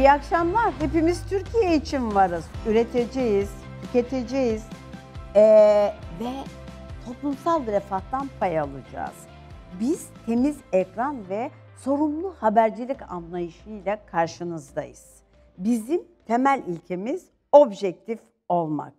İyi akşamlar. Hepimiz Türkiye için varız. Üreteceğiz, tüketeceğiz ee, ve toplumsal refahtan pay alacağız. Biz temiz ekran ve sorumlu habercilik anlayışıyla karşınızdayız. Bizim temel ilkemiz objektif olmak.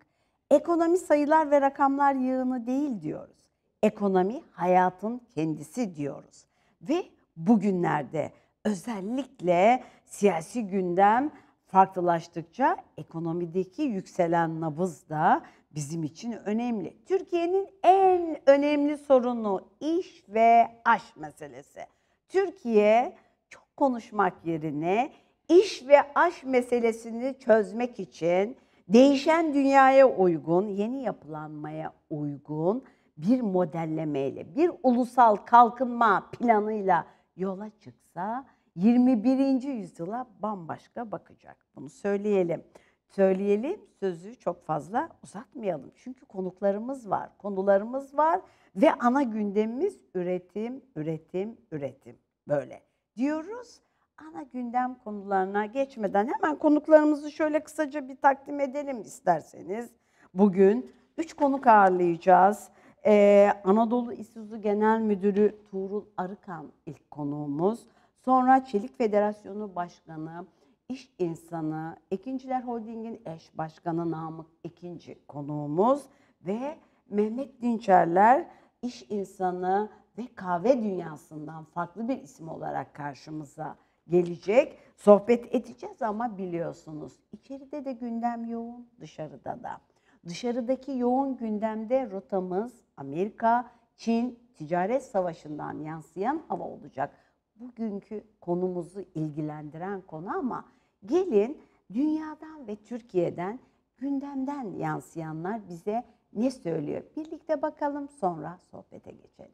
Ekonomi sayılar ve rakamlar yığını değil diyoruz. Ekonomi hayatın kendisi diyoruz. Ve bugünlerde özellikle siyasi gündem farklılaştıkça ekonomideki yükselen nabız da bizim için önemli. Türkiye'nin en önemli sorunu iş ve aş meselesi. Türkiye çok konuşmak yerine iş ve aş meselesini çözmek için değişen dünyaya uygun, yeni yapılanmaya uygun bir modellemeyle, bir ulusal kalkınma planıyla yola çık bakmaktansa 21. yüzyıla bambaşka bakacak. Bunu söyleyelim. Söyleyelim, sözü çok fazla uzatmayalım. Çünkü konuklarımız var, konularımız var ve ana gündemimiz üretim, üretim, üretim. Böyle diyoruz. Ana gündem konularına geçmeden hemen konuklarımızı şöyle kısaca bir takdim edelim isterseniz. Bugün üç konuk ağırlayacağız. Ee, Anadolu İSİZU Genel Müdürü Tuğrul Arıkan ilk konuğumuz. Sonra Çelik Federasyonu Başkanı, iş insanı, Ekinciler Holding'in eş başkanı Namık Ekinci konuğumuz ve Mehmet Dinçerler iş insanı ve kahve dünyasından farklı bir isim olarak karşımıza gelecek. Sohbet edeceğiz ama biliyorsunuz içeride de gündem yoğun, dışarıda da. Dışarıdaki yoğun gündemde rotamız Amerika, Çin ticaret savaşından yansıyan hava olacak bugünkü konumuzu ilgilendiren konu ama gelin dünyadan ve Türkiye'den gündemden yansıyanlar bize ne söylüyor? Birlikte bakalım sonra sohbete geçelim.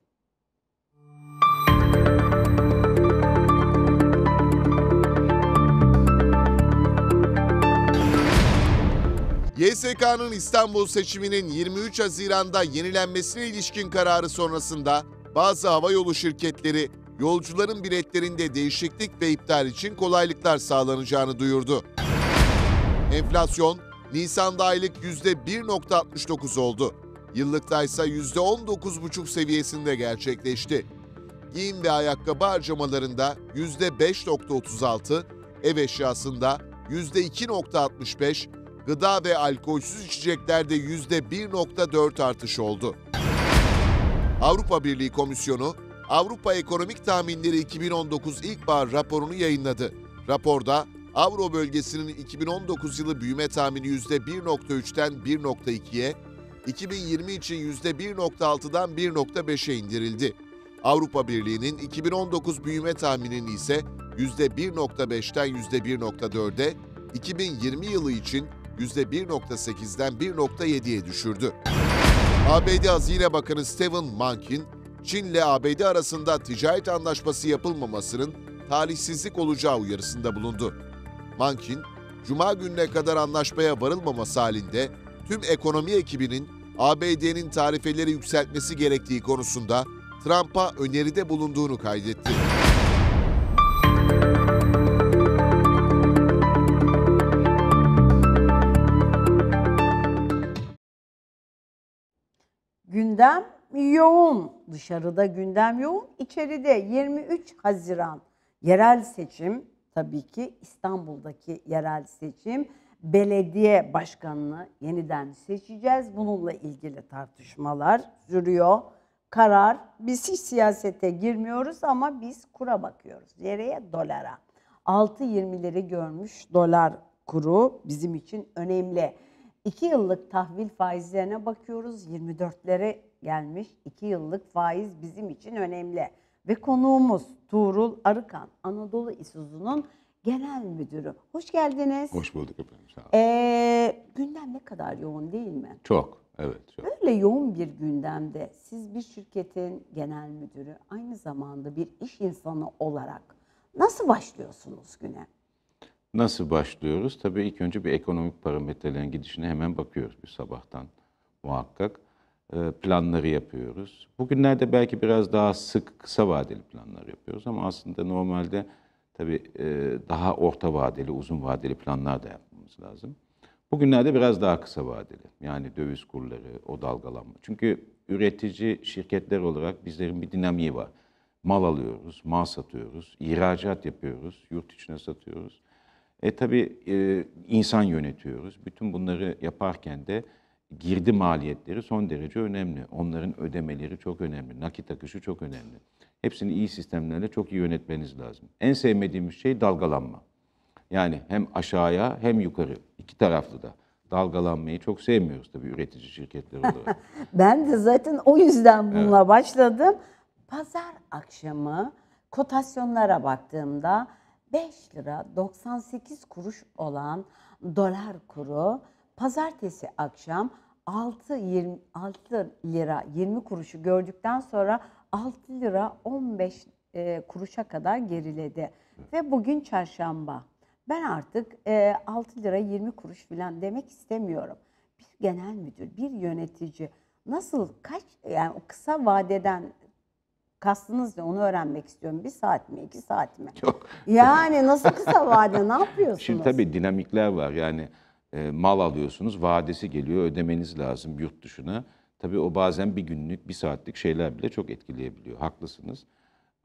YSK'nın İstanbul seçiminin 23 Haziran'da yenilenmesine ilişkin kararı sonrasında bazı havayolu şirketleri yolcuların biletlerinde değişiklik ve iptal için kolaylıklar sağlanacağını duyurdu. Enflasyon Nisan'da aylık %1.69 oldu. Yıllıkta ise %19,5 seviyesinde gerçekleşti. Giyim ve ayakkabı harcamalarında %5.36, ev eşyasında %2.65, gıda ve alkolsüz içeceklerde %1.4 artış oldu. Avrupa Birliği Komisyonu Avrupa Ekonomik Tahminleri 2019 ilkbahar raporunu yayınladı. Raporda Avro bölgesinin 2019 yılı büyüme tahmini %1.3'ten 1.2'ye, 2020 için %1.6'dan 1.5'e indirildi. Avrupa Birliği'nin 2019 büyüme tahminini ise %1.5'ten %1.4'e, 2020 yılı için %1.8'den 1.7'ye düşürdü. ABD Hazine Bakanı Steven Mankin Çin ile ABD arasında ticaret anlaşması yapılmamasının talihsizlik olacağı uyarısında bulundu. Mankin, Cuma gününe kadar anlaşmaya varılmaması halinde tüm ekonomi ekibinin ABD'nin tarifeleri yükseltmesi gerektiği konusunda Trump'a öneride bulunduğunu kaydetti. Gündem yoğun. Dışarıda gündem yoğun. İçeride 23 Haziran yerel seçim tabii ki İstanbul'daki yerel seçim belediye başkanını yeniden seçeceğiz. Bununla ilgili tartışmalar sürüyor. Karar, biz hiç siyasete girmiyoruz ama biz kura bakıyoruz. Yereye dolara. 6.20'leri görmüş dolar kuru bizim için önemli. 2 yıllık tahvil faizlerine bakıyoruz. 24'lere gelmiş. 2 yıllık faiz bizim için önemli. Ve konuğumuz Tuğrul Arıkan, Anadolu İsuzu'nun genel müdürü. Hoş geldiniz. Hoş bulduk efendim. Sağ olun. Ee, gündem ne kadar yoğun değil mi? Çok. Evet. Çok. Böyle yoğun bir gündemde siz bir şirketin genel müdürü, aynı zamanda bir iş insanı olarak nasıl başlıyorsunuz güne? Nasıl başlıyoruz? Tabii ilk önce bir ekonomik parametrelerin gidişine hemen bakıyoruz bir sabahtan muhakkak. E, planları yapıyoruz. Bugünlerde belki biraz daha sık kısa vadeli planlar yapıyoruz ama aslında normalde tabii e, daha orta vadeli, uzun vadeli planlar da yapmamız lazım. Bugünlerde biraz daha kısa vadeli. Yani döviz kurları, o dalgalanma. Çünkü üretici şirketler olarak bizlerin bir dinamiği var. Mal alıyoruz, mal satıyoruz, ihracat yapıyoruz, yurt içine satıyoruz. E tabii e, insan yönetiyoruz. Bütün bunları yaparken de girdi maliyetleri son derece önemli. Onların ödemeleri çok önemli. Nakit akışı çok önemli. Hepsini iyi sistemlerle çok iyi yönetmeniz lazım. En sevmediğimiz şey dalgalanma. Yani hem aşağıya hem yukarı iki taraflı da dalgalanmayı çok sevmiyoruz tabii üretici şirketler olarak. ben de zaten o yüzden bununla evet. başladım. Pazar akşamı kotasyonlara baktığımda 5 lira 98 kuruş olan dolar kuru pazartesi akşam 6, 20, 6 lira 20 kuruşu gördükten sonra 6 lira 15 e, kuruşa kadar geriledi. Ve bugün çarşamba. Ben artık e, 6 lira 20 kuruş falan demek istemiyorum. Bir genel müdür, bir yönetici nasıl kaç yani kısa vadeden kastınız ne onu öğrenmek istiyorum. Bir saat mi, iki saat mi? Yok. Yani nasıl kısa vade ne yapıyorsunuz? Şimdi tabii dinamikler var yani e, mal alıyorsunuz, vadesi geliyor, ödemeniz lazım yurt dışına. Tabii o bazen bir günlük, bir saatlik şeyler bile çok etkileyebiliyor. Haklısınız.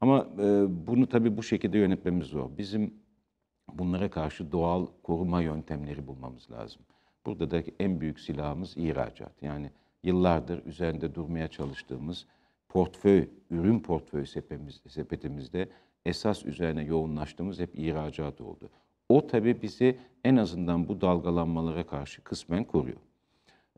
Ama e, bunu tabii bu şekilde yönetmemiz zor. Bizim bunlara karşı doğal koruma yöntemleri bulmamız lazım. Burada da en büyük silahımız ihracat. Yani yıllardır üzerinde durmaya çalıştığımız portföy, ürün portföy sepetimizde esas üzerine yoğunlaştığımız hep ihracat oldu. O tabi bizi en azından bu dalgalanmalara karşı kısmen koruyor.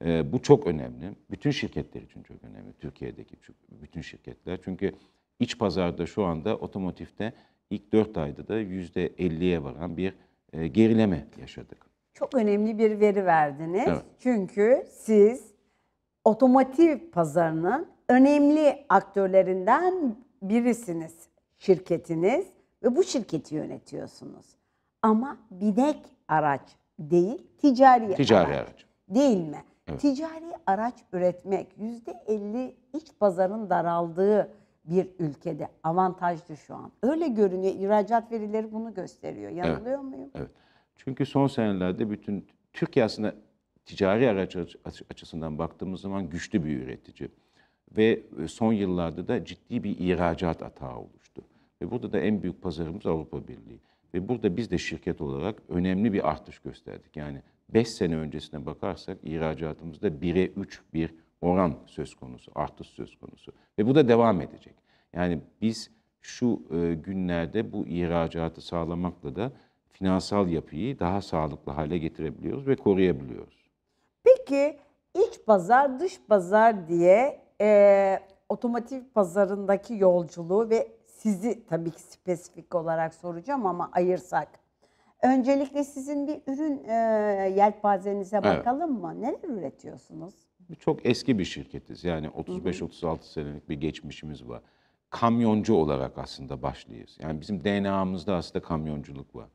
E, bu çok önemli. Bütün şirketler için çok önemli. Türkiye'deki bütün şirketler. Çünkü iç pazarda şu anda otomotifte ilk 4 ayda da %50'ye varan bir e, gerileme yaşadık. Çok önemli bir veri verdiniz. Evet. Çünkü siz otomotiv pazarının önemli aktörlerinden birisiniz şirketiniz ve bu şirketi yönetiyorsunuz. Ama binek araç değil, ticari, ticari araç. araç. Değil mi? Evet. Ticari araç üretmek %50 iç pazarın daraldığı bir ülkede avantajlı şu an. Öyle görünüyor. İhracat verileri bunu gösteriyor. Yanılıyor evet. muyum? Evet. Çünkü son senelerde bütün Türkiye aslında ticari araç açısından baktığımız zaman güçlü bir üretici. Ve e, son yıllarda da ciddi bir ihracat atağı oluştu. Ve burada da en büyük pazarımız Avrupa Birliği. Ve burada biz de şirket olarak önemli bir artış gösterdik. Yani 5 sene öncesine bakarsak ihracatımızda 1'e 3 bir oran söz konusu, artış söz konusu. Ve bu da devam edecek. Yani biz şu e, günlerde bu ihracatı sağlamakla da finansal yapıyı daha sağlıklı hale getirebiliyoruz ve koruyabiliyoruz. Peki iç pazar, dış pazar diye e, otomotiv pazarındaki yolculuğu ve sizi tabii ki spesifik olarak soracağım ama ayırsak. Öncelikle sizin bir ürün e, yelpazenize bakalım evet. mı? Neler üretiyorsunuz? Çok eski bir şirketiz. Yani 35-36 senelik bir geçmişimiz var. Kamyoncu olarak aslında başlıyoruz. Yani bizim DNA'mızda aslında kamyonculuk var.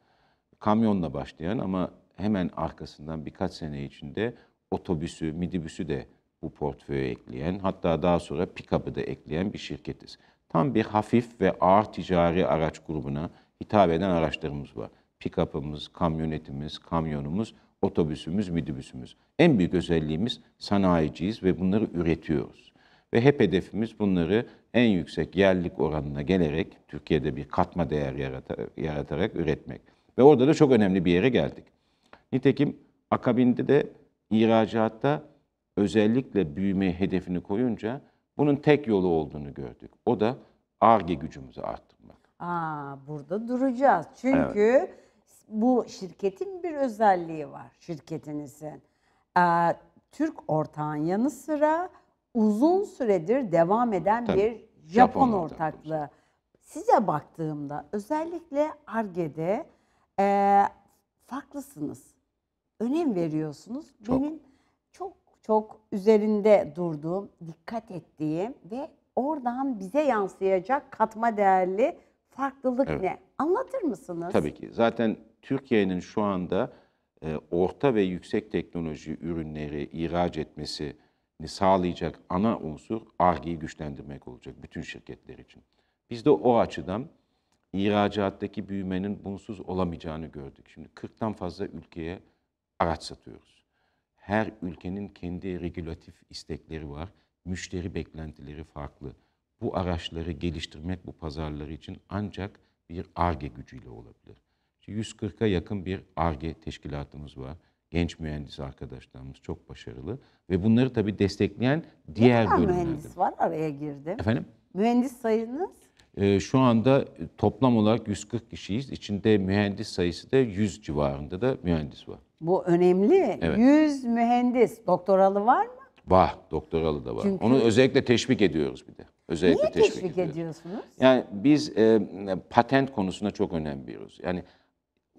Kamyonla başlayan ama hemen arkasından birkaç sene içinde otobüsü, midibüsü de bu portföye ekleyen, hatta daha sonra pick-up'ı da ekleyen bir şirketiz tam bir hafif ve ağır ticari araç grubuna hitap eden araçlarımız var. Pikapımız, kamyonetimiz, kamyonumuz, otobüsümüz, midibüsümüz. En büyük özelliğimiz sanayiciyiz ve bunları üretiyoruz. Ve hep hedefimiz bunları en yüksek yerlik oranına gelerek Türkiye'de bir katma değer yaratarak üretmek. Ve orada da çok önemli bir yere geldik. Nitekim akabinde de ihracatta özellikle büyüme hedefini koyunca bunun tek yolu olduğunu gördük. O da ARGE gücümüzü arttırmak. Aa, burada duracağız. Çünkü evet. bu şirketin bir özelliği var şirketinizin. Ee, Türk ortağın yanı sıra uzun süredir devam eden Tabii, bir Japon, Japon ortaklığı. Ortaklığı. Size baktığımda özellikle ARGE'de e, farklısınız. Önem veriyorsunuz. Çok. Benim çok üzerinde durduğum, dikkat ettiğim ve oradan bize yansıyacak katma değerli farklılık evet. ne? Anlatır mısınız? Tabii ki. Zaten Türkiye'nin şu anda e, orta ve yüksek teknoloji ürünleri ihraç etmesini sağlayacak ana unsur ARGE'yi güçlendirmek olacak bütün şirketler için. Biz de o açıdan ihracattaki büyümenin bunsuz olamayacağını gördük. Şimdi 40'tan fazla ülkeye araç satıyoruz her ülkenin kendi regülatif istekleri var. Müşteri beklentileri farklı. Bu araçları geliştirmek bu pazarları için ancak bir ARGE gücüyle olabilir. 140'a yakın bir ARGE teşkilatımız var. Genç mühendis arkadaşlarımız çok başarılı. Ve bunları tabii destekleyen diğer ne bölümlerde. mühendis var araya girdim. Efendim? Mühendis sayınız? Ee, şu anda e, toplam olarak 140 kişiyiz. İçinde mühendis sayısı da 100 civarında da mühendis var. Bu önemli. Evet. 100 mühendis doktoralı var mı? Var, doktoralı da var. Çünkü... Onu özellikle teşvik ediyoruz bir de. Özellikle Niye teşvik, teşvik ediyorsunuz? Yani biz e, e, patent konusunda çok önem veriyoruz. Yani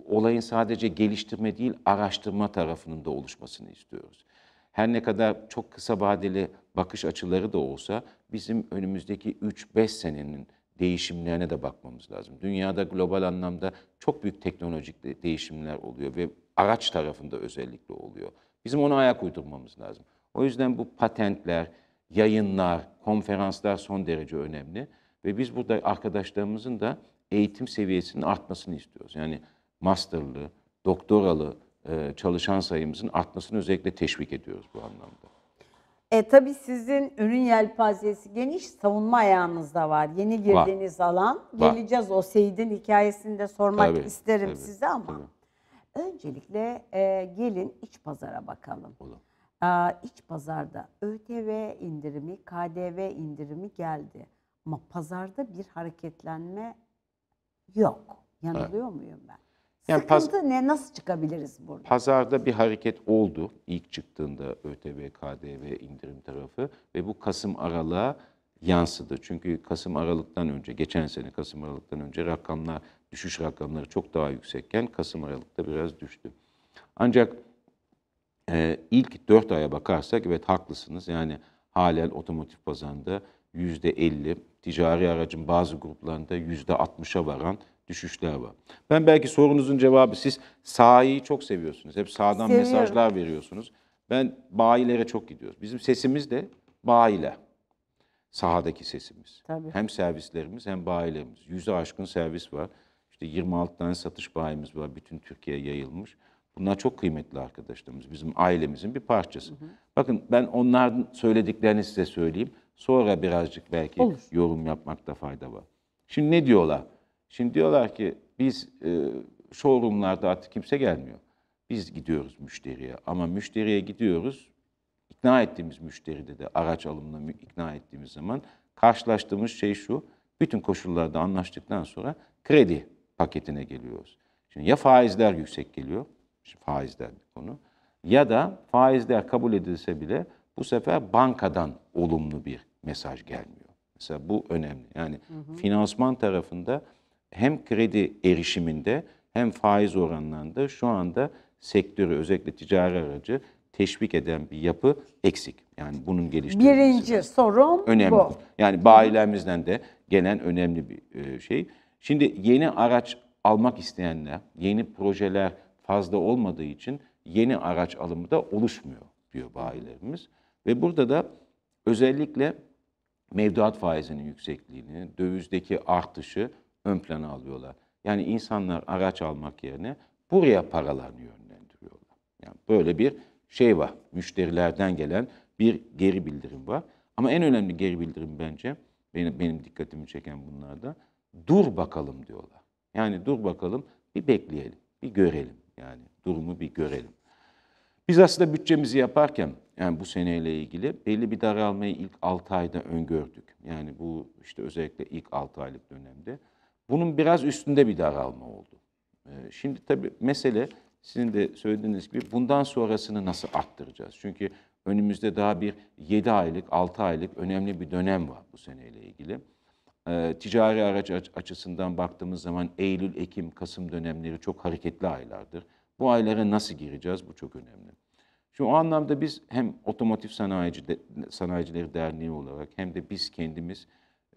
olayın sadece geliştirme değil, araştırma tarafının da oluşmasını istiyoruz. Her ne kadar çok kısa vadeli bakış açıları da olsa bizim önümüzdeki 3-5 senenin değişimlerine de bakmamız lazım. Dünyada global anlamda çok büyük teknolojik değişimler oluyor ve araç tarafında özellikle oluyor. Bizim ona ayak uydurmamız lazım. O yüzden bu patentler, yayınlar, konferanslar son derece önemli. Ve biz burada arkadaşlarımızın da eğitim seviyesinin artmasını istiyoruz. Yani masterlı, doktoralı e, çalışan sayımızın artmasını özellikle teşvik ediyoruz bu anlamda. E, tabii sizin ürün yelpazesi geniş, savunma ayağınız da var. Yeni girdiğiniz var. alan. Var. Geleceğiz o Seyit'in hikayesini de sormak tabii, isterim tabii, size ama. Tabii. Öncelikle e, gelin iç pazara bakalım. Olur. İç pazarda ÖTV indirimi, KDV indirimi geldi. Ama pazarda bir hareketlenme yok. Yanılıyor evet. muyum ben? Yani Sıkıntı ne? Nasıl çıkabiliriz burada? Pazarda bir hareket oldu ilk çıktığında ÖTV, KDV indirim tarafı ve bu Kasım aralığa yansıdı. Çünkü Kasım Aralık'tan önce, geçen sene Kasım Aralık'tan önce rakamlar düşüş rakamları çok daha yüksekken Kasım Aralık'ta biraz düştü. Ancak e, ilk 4 aya bakarsak evet haklısınız. Yani halen otomotiv pazarında %50, ticari aracın bazı gruplarında %60'a varan düşüşler var. Ben belki sorunuzun cevabı siz sahayı çok seviyorsunuz. Hep sağdan Seviyorum. mesajlar veriyorsunuz. Ben bayilere çok gidiyoruz. Bizim sesimiz de bayile. Sahadaki sesimiz. Tabii. Hem servislerimiz hem bayilerimiz. Yüze aşkın servis var. İşte 26 tane satış bayimiz var. Bütün Türkiye'ye yayılmış. Bunlar çok kıymetli arkadaşlarımız. Bizim ailemizin bir parçası. Hı hı. Bakın ben onların söylediklerini size söyleyeyim. Sonra birazcık belki Olur. yorum yapmakta fayda var. Şimdi ne diyorlar? Şimdi diyorlar ki biz e, showroomlarda artık kimse gelmiyor. Biz gidiyoruz müşteriye ama müşteriye gidiyoruz. İkna ettiğimiz müşteride de araç alımına ikna ettiğimiz zaman karşılaştığımız şey şu. Bütün koşullarda anlaştıktan sonra kredi paketine geliyoruz. Şimdi ya faizler yüksek geliyor, faizler bir konu, ya da faizler kabul edilse bile bu sefer bankadan olumlu bir mesaj gelmiyor. Mesela bu önemli. Yani hı hı. finansman tarafında hem kredi erişiminde hem faiz oranlarında şu anda sektörü özellikle ticari aracı teşvik eden bir yapı eksik. Yani bunun geliştirilmesi. Birinci sorun. önemli. bu. Yani bayilerimizden de gelen önemli bir e, şey. Şimdi yeni araç almak isteyenler, yeni projeler fazla olmadığı için yeni araç alımı da oluşmuyor diyor bayilerimiz. Ve burada da özellikle mevduat faizinin yüksekliğini, dövizdeki artışı ön plana alıyorlar. Yani insanlar araç almak yerine buraya paralarını yönlendiriyorlar. Yani böyle bir şey var. Müşterilerden gelen bir geri bildirim var. Ama en önemli geri bildirim bence benim, benim dikkatimi çeken bunlardan dur bakalım diyorlar. Yani dur bakalım bir bekleyelim, bir görelim yani durumu bir görelim. Biz aslında bütçemizi yaparken yani bu seneyle ilgili belli bir daralmayı ilk 6 ayda öngördük. Yani bu işte özellikle ilk 6 aylık dönemde. Bunun biraz üstünde bir daralma oldu. Ee, şimdi tabii mesele sizin de söylediğiniz gibi bundan sonrasını nasıl arttıracağız? Çünkü önümüzde daha bir 7 aylık, 6 aylık önemli bir dönem var bu seneyle ilgili e, ticari araç açısından baktığımız zaman Eylül, Ekim, Kasım dönemleri çok hareketli aylardır. Bu aylara nasıl gireceğiz? Bu çok önemli. Şu anlamda biz hem Otomotiv Sanayici de, Sanayicileri Derneği olarak hem de biz kendimiz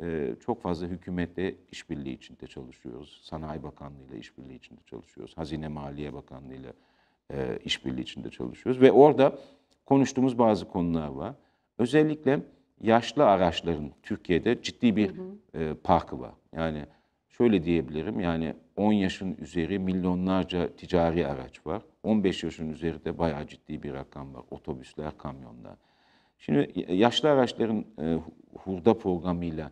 e, çok fazla hükümetle işbirliği içinde çalışıyoruz. Sanayi Bakanlığı ile işbirliği içinde çalışıyoruz. Hazine Maliye Bakanlığı ile e, işbirliği içinde çalışıyoruz ve orada konuştuğumuz bazı konular var. Özellikle yaşlı araçların Türkiye'de ciddi bir hı hı. E, parkı var. Yani şöyle diyebilirim yani 10 yaşın üzeri milyonlarca ticari araç var. 15 yaşın üzeri de bayağı ciddi bir rakam var. Otobüsler, kamyonlar. Şimdi e, yaşlı araçların e, hurda programıyla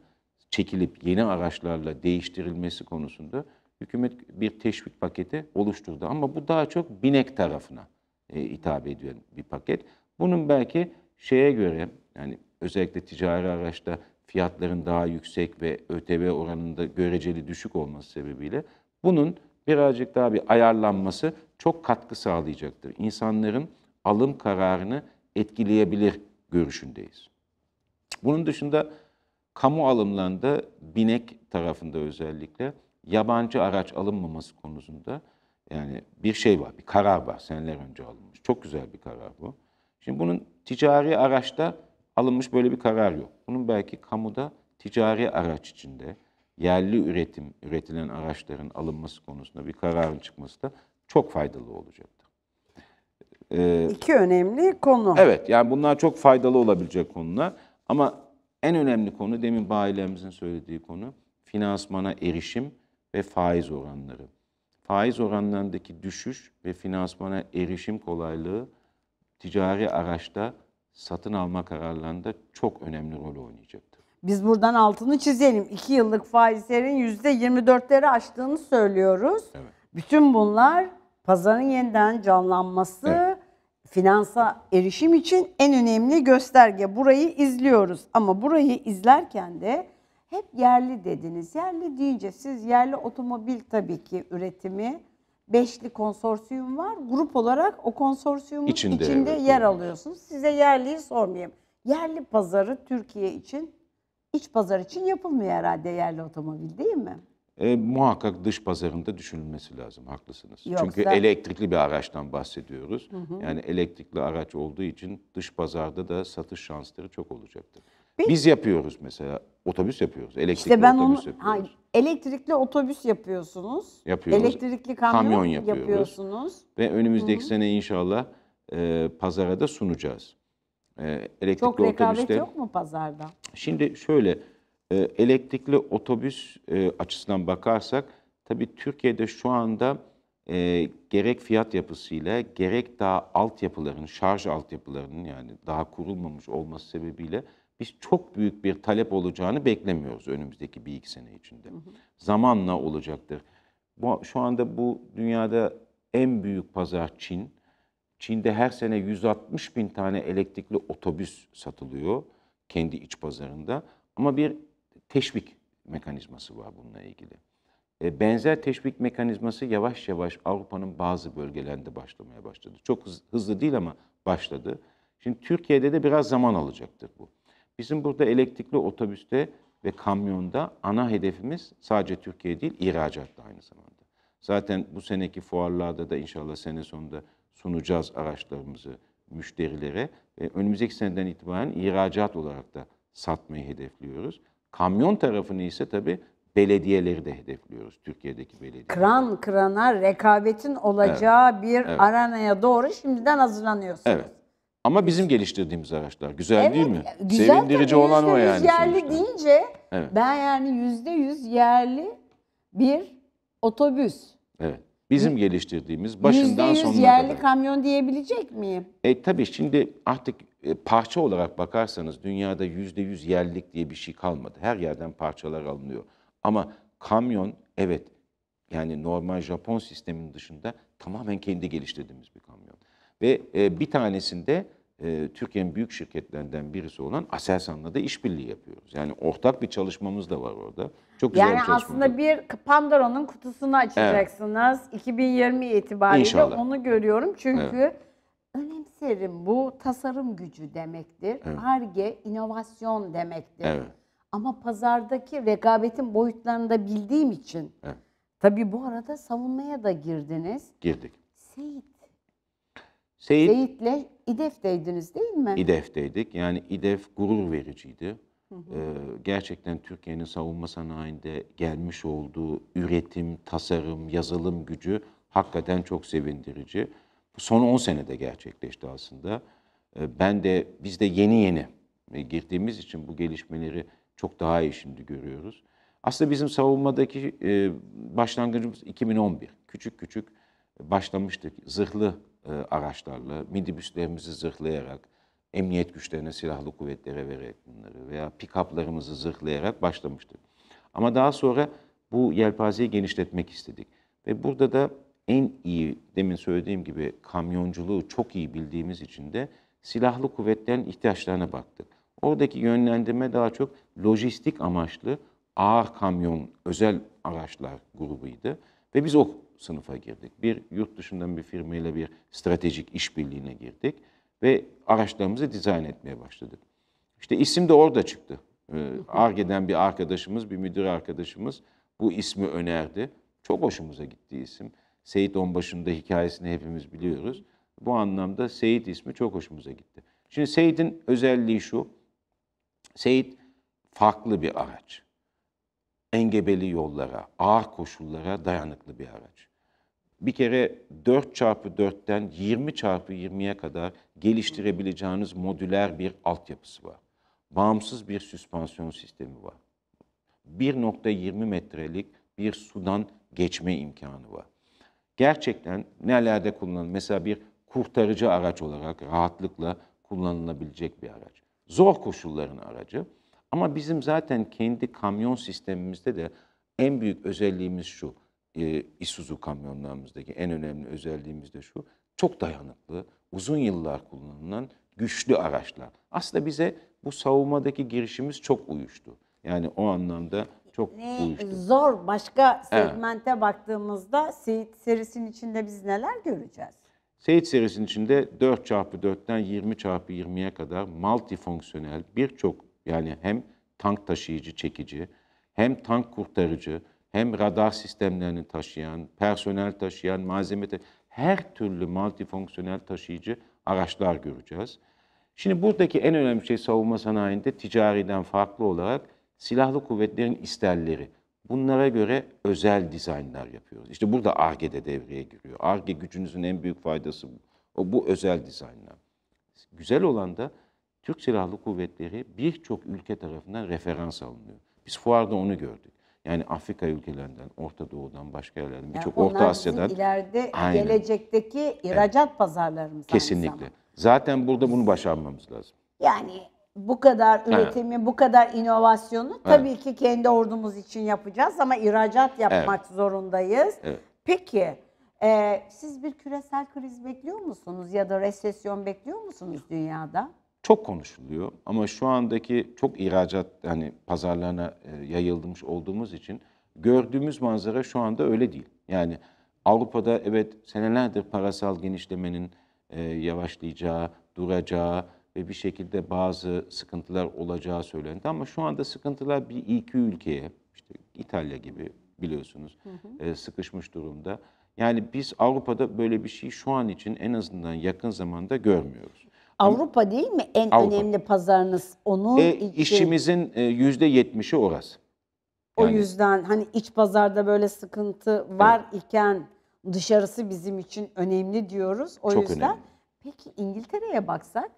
çekilip yeni araçlarla değiştirilmesi konusunda hükümet bir teşvik paketi oluşturdu. Ama bu daha çok binek tarafına e, hitap ediyor bir paket. Bunun belki şeye göre yani özellikle ticari araçta fiyatların daha yüksek ve ÖTV oranında göreceli düşük olması sebebiyle bunun birazcık daha bir ayarlanması çok katkı sağlayacaktır. İnsanların alım kararını etkileyebilir görüşündeyiz. Bunun dışında kamu alımlarında binek tarafında özellikle yabancı araç alınmaması konusunda yani bir şey var, bir karar var seneler önce alınmış. Çok güzel bir karar bu. Şimdi bunun ticari araçta alınmış böyle bir karar yok. Bunun belki kamuda ticari araç içinde yerli üretim, üretilen araçların alınması konusunda bir kararın çıkması da çok faydalı olacaktır. Ee, İki önemli konu. Evet yani bunlar çok faydalı olabilecek konular ama en önemli konu demin bayilerimizin söylediği konu finansmana erişim ve faiz oranları. Faiz oranlarındaki düşüş ve finansmana erişim kolaylığı ticari araçta satın alma kararlarında çok önemli rol oynayacaktır. Biz buradan altını çizelim. 2 yıllık faizlerin %24'leri aştığını söylüyoruz. Evet. Bütün bunlar pazarın yeniden canlanması, evet. finansa erişim için en önemli gösterge. Burayı izliyoruz ama burayı izlerken de hep yerli dediniz. Yerli deyince siz yerli otomobil tabii ki üretimi beşli konsorsiyum var. Grup olarak o konsorsiyumun içinde, içinde evet, yer alıyorsunuz. Size yerliyi sormayayım. Yerli pazarı Türkiye için, iç pazar için yapılmıyor herhalde yerli otomobil değil mi? E, muhakkak dış pazarında düşünülmesi lazım, haklısınız. Yoksa... Çünkü elektrikli bir araçtan bahsediyoruz. Hı hı. Yani elektrikli araç olduğu için dış pazarda da satış şansları çok olacaktır. Biz yapıyoruz mesela. Otobüs yapıyoruz. Elektrikli İşte ben otobüs onu, yapıyoruz. Hayır, elektrikli otobüs yapıyorsunuz. Yapıyoruz. Elektrikli kamyon, kamyon yapıyoruz. yapıyorsunuz. Ve önümüzdeki Hı-hı. sene inşallah e, pazara da sunacağız. E, elektrikli Çok rekabet otobüste, yok mu pazarda? Şimdi şöyle e, elektrikli otobüs e, açısından bakarsak tabii Türkiye'de şu anda e, gerek fiyat yapısıyla gerek daha altyapıların, şarj altyapılarının yani daha kurulmamış olması sebebiyle biz çok büyük bir talep olacağını beklemiyoruz önümüzdeki bir iki sene içinde. Hı hı. Zamanla olacaktır. Bu, şu anda bu dünyada en büyük pazar Çin. Çin'de her sene 160 bin tane elektrikli otobüs satılıyor kendi iç pazarında. Ama bir teşvik mekanizması var bununla ilgili. E, benzer teşvik mekanizması yavaş yavaş Avrupa'nın bazı bölgelerinde başlamaya başladı. Çok hızlı değil ama başladı. Şimdi Türkiye'de de biraz zaman alacaktır bu. Bizim burada elektrikli otobüste ve kamyonda ana hedefimiz sadece Türkiye değil, ihracat da aynı zamanda. Zaten bu seneki fuarlarda da inşallah sene sonunda sunacağız araçlarımızı müşterilere. E, önümüzdeki seneden itibaren ihracat olarak da satmayı hedefliyoruz. Kamyon tarafını ise tabii belediyeleri de hedefliyoruz. Türkiye'deki belediye. Kran kırana rekabetin olacağı evet. bir evet. aranaya doğru şimdiden hazırlanıyorsunuz. Evet. Ama bizim geliştirdiğimiz araçlar. Güzel evet, değil mi? E, güzel Sevindirici tabii, olan o yani. Yerli sonuçta. deyince evet. ben yani yüzde yüz yerli bir otobüs. Evet. Bizim geliştirdiğimiz başından %100 sonuna kadar. yerli kamyon diyebilecek miyim? E tabii şimdi artık e, parça olarak bakarsanız dünyada yüzde yüz yerlik diye bir şey kalmadı. Her yerden parçalar alınıyor. Ama kamyon evet yani normal Japon sistemin dışında tamamen kendi geliştirdiğimiz bir kamyon. Ve e, bir tanesinde e, Türkiye'nin büyük şirketlerinden birisi olan Aselsan'la da işbirliği yapıyoruz. Yani ortak bir çalışmamız da var orada. Çok güzel yani bir çalışma. aslında bir Pandora'nın kutusunu açacaksınız. Evet. 2020 itibariyle İnşallah. onu görüyorum. Çünkü evet. önemserim bu tasarım gücü demektir. Arge evet. inovasyon demektir. Evet. Ama pazardaki rekabetin boyutlarını da bildiğim için. Evet. Tabii bu arada savunmaya da girdiniz. Girdik. Seyit, Seyit'le İDEF'teydiniz değil mi? İDEF'teydik. Yani İDEF gurur vericiydi. Hı hı. Ee, gerçekten Türkiye'nin savunma sanayinde gelmiş olduğu üretim, tasarım, yazılım gücü hakikaten çok sevindirici. Son 10 senede gerçekleşti aslında. Ee, ben de biz de yeni yeni e, girdiğimiz için bu gelişmeleri çok daha iyi şimdi görüyoruz. Aslında bizim savunmadaki e, başlangıcımız 2011. Küçük küçük başlamıştık. Zırhlı e, araçlarla, minibüslerimizi zırhlayarak, emniyet güçlerine, silahlı kuvvetlere vererek bunları veya pikaplarımızı zırhlayarak başlamıştık. Ama daha sonra bu yelpazeyi genişletmek istedik. Ve burada da en iyi, demin söylediğim gibi kamyonculuğu çok iyi bildiğimiz için de silahlı kuvvetlerin ihtiyaçlarına baktık. Oradaki yönlendirme daha çok lojistik amaçlı ağır kamyon, özel araçlar grubuydu. Ve biz o sınıfa girdik. Bir yurt dışından bir firmayla bir stratejik işbirliğine girdik ve araçlarımızı dizayn etmeye başladık. İşte isim de orada çıktı. Ee, Arge'den bir arkadaşımız, bir müdür arkadaşımız bu ismi önerdi. Çok hoşumuza gitti isim. Seyit Onbaşı'nın da hikayesini hepimiz biliyoruz. Bu anlamda Seyit ismi çok hoşumuza gitti. Şimdi Seyit'in özelliği şu. Seyit farklı bir araç. Engebeli yollara, ağır koşullara dayanıklı bir araç bir kere 4 çarpı 4'ten 20 çarpı 20'ye kadar geliştirebileceğiniz modüler bir altyapısı var. Bağımsız bir süspansiyon sistemi var. 1.20 metrelik bir sudan geçme imkanı var. Gerçekten nelerde kullanılır? Mesela bir kurtarıcı araç olarak rahatlıkla kullanılabilecek bir araç. Zor koşulların aracı ama bizim zaten kendi kamyon sistemimizde de en büyük özelliğimiz şu e, Isuzu kamyonlarımızdaki en önemli özelliğimiz de şu. Çok dayanıklı, uzun yıllar kullanılan güçlü araçlar. Aslında bize bu savunmadaki girişimiz çok uyuştu. Yani o anlamda çok ne, uyuştu. Zor başka segmente evet. baktığımızda Seyit serisinin içinde biz neler göreceğiz? Seyit serisinin içinde 4x4'ten 20x20'ye kadar multifonksiyonel birçok yani hem tank taşıyıcı çekici hem tank kurtarıcı hem radar sistemlerini taşıyan, personel taşıyan, malzeme taşıyan, her türlü multifonksiyonel taşıyıcı araçlar göreceğiz. Şimdi buradaki en önemli şey savunma sanayinde ticariden farklı olarak silahlı kuvvetlerin isterleri. Bunlara göre özel dizaynlar yapıyoruz. İşte burada ARGE de devreye giriyor. ARGE gücünüzün en büyük faydası bu. O, bu özel dizaynlar. Güzel olan da Türk Silahlı Kuvvetleri birçok ülke tarafından referans alınıyor. Biz fuarda onu gördük. Yani Afrika ülkelerinden, Orta Doğu'dan, başka yerlerden, yani birçok Orta Asya'dan. ileride Aynen. gelecekteki ihracat evet. pazarlarımız. Kesinlikle. Zaten burada bunu başarmamız lazım. Yani bu kadar üretimi, evet. bu kadar inovasyonu evet. tabii ki kendi ordumuz için yapacağız ama ihracat yapmak evet. zorundayız. Evet. Peki e, siz bir küresel kriz bekliyor musunuz ya da resesyon bekliyor musunuz dünyada? çok konuşuluyor ama şu andaki çok ihracat yani pazarlarına e, yayılmış olduğumuz için gördüğümüz manzara şu anda öyle değil. Yani Avrupa'da evet senelerdir parasal genişlemenin e, yavaşlayacağı, duracağı ve bir şekilde bazı sıkıntılar olacağı söylendi ama şu anda sıkıntılar bir iki ülkeye işte İtalya gibi biliyorsunuz hı hı. E, sıkışmış durumda. Yani biz Avrupa'da böyle bir şey şu an için en azından yakın zamanda görmüyoruz. Avrupa değil mi en Avrupa. önemli pazarınız? Onun e, için... işçimizin e, yüzde yetmişi orası. Yani, o yüzden hani iç pazarda böyle sıkıntı var evet. iken dışarısı bizim için önemli diyoruz. O Çok yüzden. Önemli. Peki İngiltere'ye baksak?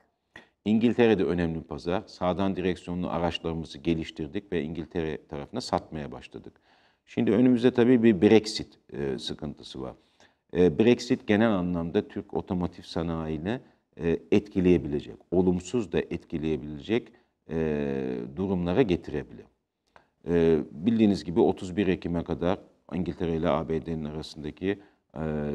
İngiltere'de önemli pazar. Sağdan direksiyonlu araçlarımızı geliştirdik ve İngiltere tarafına satmaya başladık. Şimdi önümüzde tabii bir Brexit e, sıkıntısı var. E, Brexit genel anlamda Türk otomotiv sanayine e, etkileyebilecek, olumsuz da etkileyebilecek e, durumlara getirebilir. E, bildiğiniz gibi 31 Ekim'e kadar İngiltere ile ABD'nin arasındaki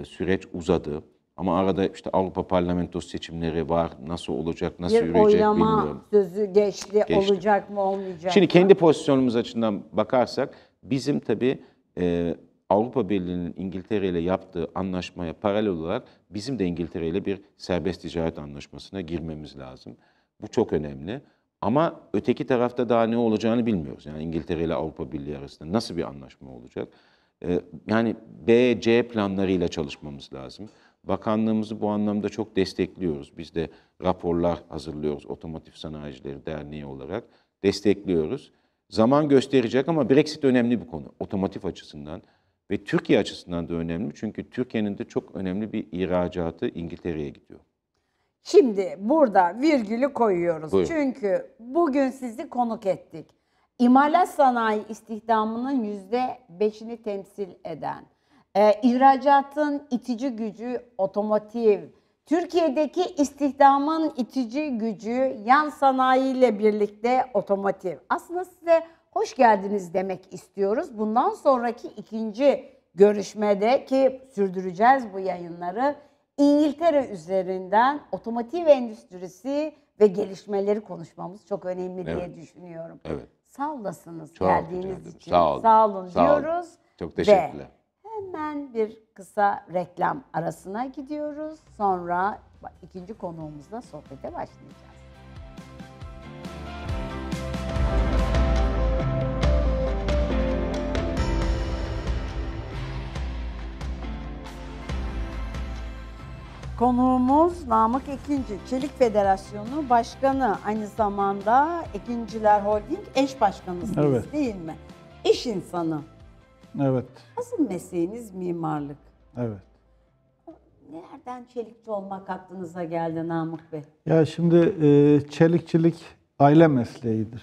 süreç uzadı. Ama arada işte Avrupa Parlamentosu seçimleri var. Nasıl olacak, nasıl bir yürüyecek bilmiyorum. Bir oylama sözü geçti, geçti. Olacak mı, olmayacak Şimdi mı? kendi pozisyonumuz açısından bakarsak bizim tabii Avrupa Birliği'nin İngiltere ile yaptığı anlaşmaya paralel olarak bizim de İngiltere ile bir serbest ticaret anlaşmasına girmemiz lazım. Bu çok önemli. Ama öteki tarafta daha ne olacağını bilmiyoruz. Yani İngiltere ile Avrupa Birliği arasında nasıl bir anlaşma olacak? Ee, yani B, C planlarıyla çalışmamız lazım. Bakanlığımızı bu anlamda çok destekliyoruz. Biz de raporlar hazırlıyoruz Otomotiv Sanayicileri Derneği olarak. Destekliyoruz. Zaman gösterecek ama Brexit önemli bir konu. Otomotiv açısından. Ve Türkiye açısından da önemli çünkü Türkiye'nin de çok önemli bir ihracatı İngiltere'ye gidiyor. Şimdi burada virgülü koyuyoruz. Buyurun. Çünkü bugün sizi konuk ettik. İmalat sanayi istihdamının yüzde beşini temsil eden, e, ihracatın itici gücü otomotiv, Türkiye'deki istihdamın itici gücü yan sanayiyle birlikte otomotiv. Aslında size hoş geldiniz demek istiyoruz. Bundan sonraki ikinci görüşmede ki sürdüreceğiz bu yayınları İngiltere üzerinden otomotiv endüstrisi ve gelişmeleri konuşmamız çok önemli evet. diye düşünüyorum. Evet. Sağ olasınız çok geldiğiniz için. Sağ olun. Sağ olun Sağ diyoruz. Olun. Çok teşekkürler. Ve hemen bir kısa reklam arasına gidiyoruz. Sonra ikinci konuğumuzla sohbete başlayacağız. Konuğumuz Namık Ekinci, Çelik Federasyonu Başkanı. Aynı zamanda Ekinciler Holding eş başkanısınız evet. değil mi? İş insanı. Evet. Nasıl mesleğiniz mimarlık. Evet. Nereden çelikçi olmak aklınıza geldi Namık Bey? Ya şimdi e, çelikçilik aile mesleğidir.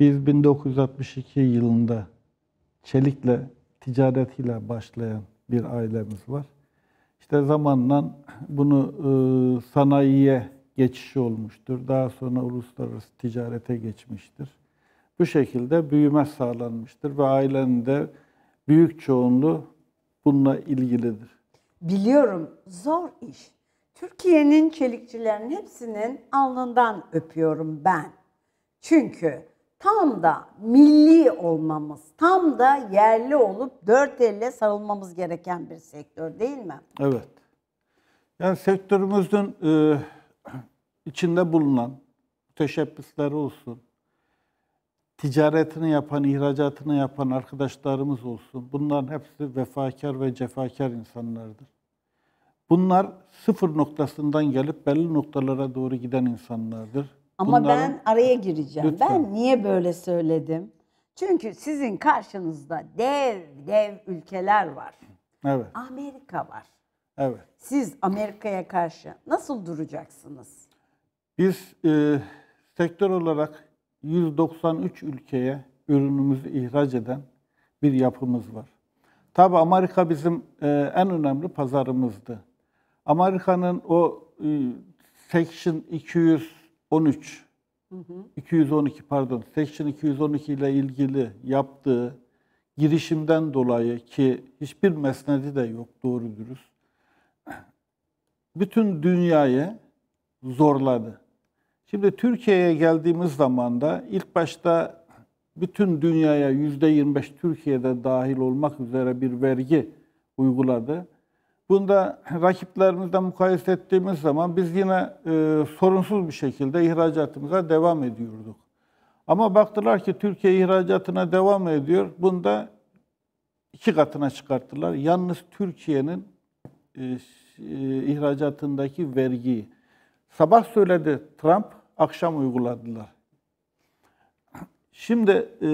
Biz 1962 yılında çelikle, ticaretiyle başlayan bir ailemiz var. İşte zamanla bunu e, sanayiye geçişi olmuştur. Daha sonra uluslararası ticarete geçmiştir. Bu şekilde büyüme sağlanmıştır ve ailenin de büyük çoğunluğu bununla ilgilidir. Biliyorum zor iş. Türkiye'nin çelikçilerin hepsinin alnından öpüyorum ben. Çünkü tam da milli olmamız, tam da yerli olup dört elle sarılmamız gereken bir sektör değil mi? Evet. Yani sektörümüzün e, içinde bulunan teşebbüsler olsun, ticaretini yapan, ihracatını yapan arkadaşlarımız olsun. Bunların hepsi vefakar ve cefakar insanlardır. Bunlar sıfır noktasından gelip belli noktalara doğru giden insanlardır. Ama Bunların... ben araya gireceğim. Lütfen. Ben niye böyle söyledim? Çünkü sizin karşınızda dev dev ülkeler var. Evet. Amerika var. Evet. Siz Amerika'ya karşı nasıl duracaksınız? Biz e, sektör olarak 193 ülkeye ürünümüzü ihraç eden bir yapımız var. Tabi Amerika bizim e, en önemli pazarımızdı. Amerika'nın o e, Section 200 13 212 pardon Section 212 ile ilgili yaptığı girişimden dolayı ki hiçbir mesnedi de yok doğru dürüst bütün dünyayı zorladı. Şimdi Türkiye'ye geldiğimiz zaman da ilk başta bütün dünyaya yüzde 25 Türkiye'de dahil olmak üzere bir vergi uyguladı. Bunda rakiplerimizle mukayese ettiğimiz zaman biz yine e, sorunsuz bir şekilde ihracatımıza devam ediyorduk. Ama baktılar ki Türkiye ihracatına devam ediyor. Bunu da iki katına çıkarttılar. Yalnız Türkiye'nin e, e, ihracatındaki vergiyi. Sabah söyledi Trump, akşam uyguladılar. Şimdi e,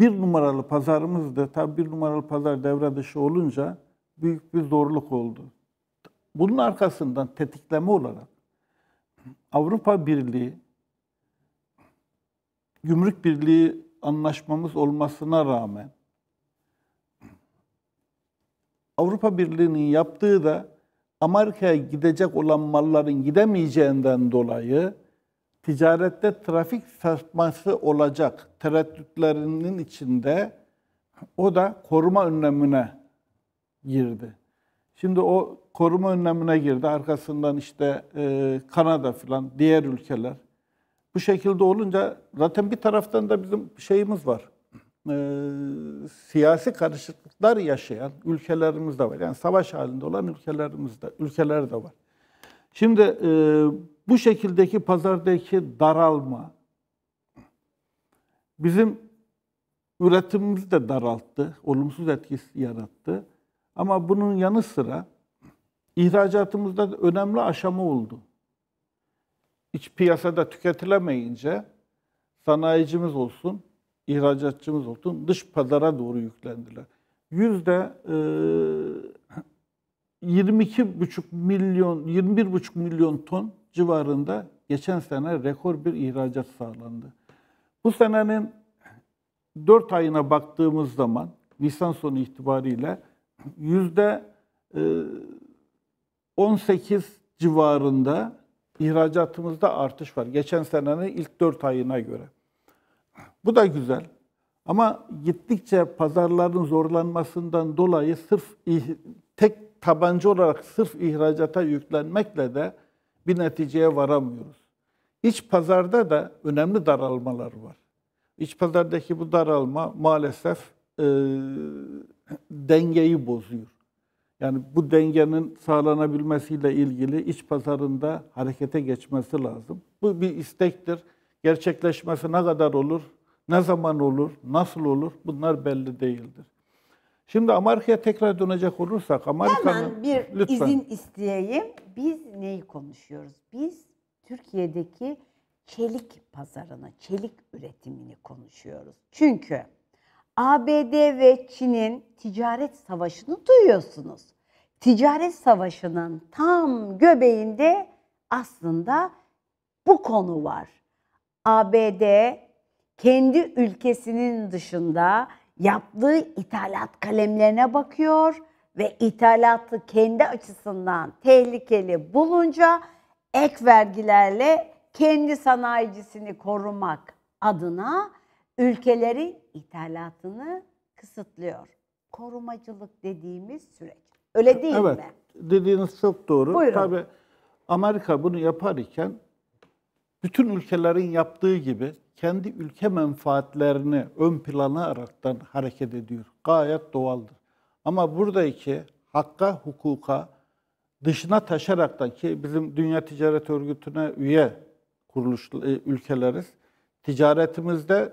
bir numaralı pazarımızdı. Tabi bir numaralı pazar devre dışı olunca büyük bir zorluk oldu. Bunun arkasından tetikleme olarak Avrupa Birliği Gümrük Birliği anlaşmamız olmasına rağmen Avrupa Birliği'nin yaptığı da Amerika'ya gidecek olan malların gidemeyeceğinden dolayı ticarette trafik sarsması olacak tereddütlerinin içinde o da koruma önlemine girdi. Şimdi o koruma önlemine girdi. Arkasından işte e, Kanada filan diğer ülkeler. Bu şekilde olunca zaten bir taraftan da bizim şeyimiz var. E, siyasi karışıklıklar yaşayan ülkelerimiz de var. Yani savaş halinde olan ülkelerimiz de, ülkeler de var. Şimdi e, bu şekildeki pazardaki daralma bizim üretimimizi de daralttı, olumsuz etkisi yarattı. Ama bunun yanı sıra ihracatımızda önemli aşama oldu. İç piyasada tüketilemeyince sanayicimiz olsun, ihracatçımız olsun dış pazara doğru yüklendiler. Yüzde 22,5 e, milyon, 21,5 milyon ton civarında geçen sene rekor bir ihracat sağlandı. Bu senenin 4 ayına baktığımız zaman Nisan sonu itibariyle yüzde 18 e, civarında ihracatımızda artış var. Geçen senenin ilk 4 ayına göre. Bu da güzel. Ama gittikçe pazarların zorlanmasından dolayı sırf tek tabanca olarak sırf ihracata yüklenmekle de bir neticeye varamıyoruz. İç pazarda da önemli daralmalar var. İç pazardaki bu daralma maalesef e, dengeyi bozuyor. Yani bu dengenin sağlanabilmesiyle ilgili iç pazarında harekete geçmesi lazım. Bu bir istektir. Gerçekleşmesi ne kadar olur, ne zaman olur, nasıl olur bunlar belli değildir. Şimdi Amerika'ya tekrar dönecek olursak Amerika'nın... Hemen bir lütfen. izin isteyeyim. Biz neyi konuşuyoruz? Biz Türkiye'deki çelik pazarını, çelik üretimini konuşuyoruz. Çünkü ABD ve Çin'in ticaret savaşını duyuyorsunuz. Ticaret savaşının tam göbeğinde aslında bu konu var. ABD kendi ülkesinin dışında yaptığı ithalat kalemlerine bakıyor ve ithalatı kendi açısından tehlikeli bulunca ek vergilerle kendi sanayicisini korumak adına ülkeleri ithalatını kısıtlıyor. Korumacılık dediğimiz süreç. Öyle değil evet, mi? Evet. Dediğiniz çok doğru. Buyurun. Tabii Amerika bunu yapar iken bütün ülkelerin yaptığı gibi kendi ülke menfaatlerini ön plana araktan hareket ediyor. Gayet doğaldır. Ama buradaki hakka, hukuka dışına taşaraktan ki bizim Dünya Ticaret Örgütü'ne üye kuruluş e, ülkeleriz. Ticaretimizde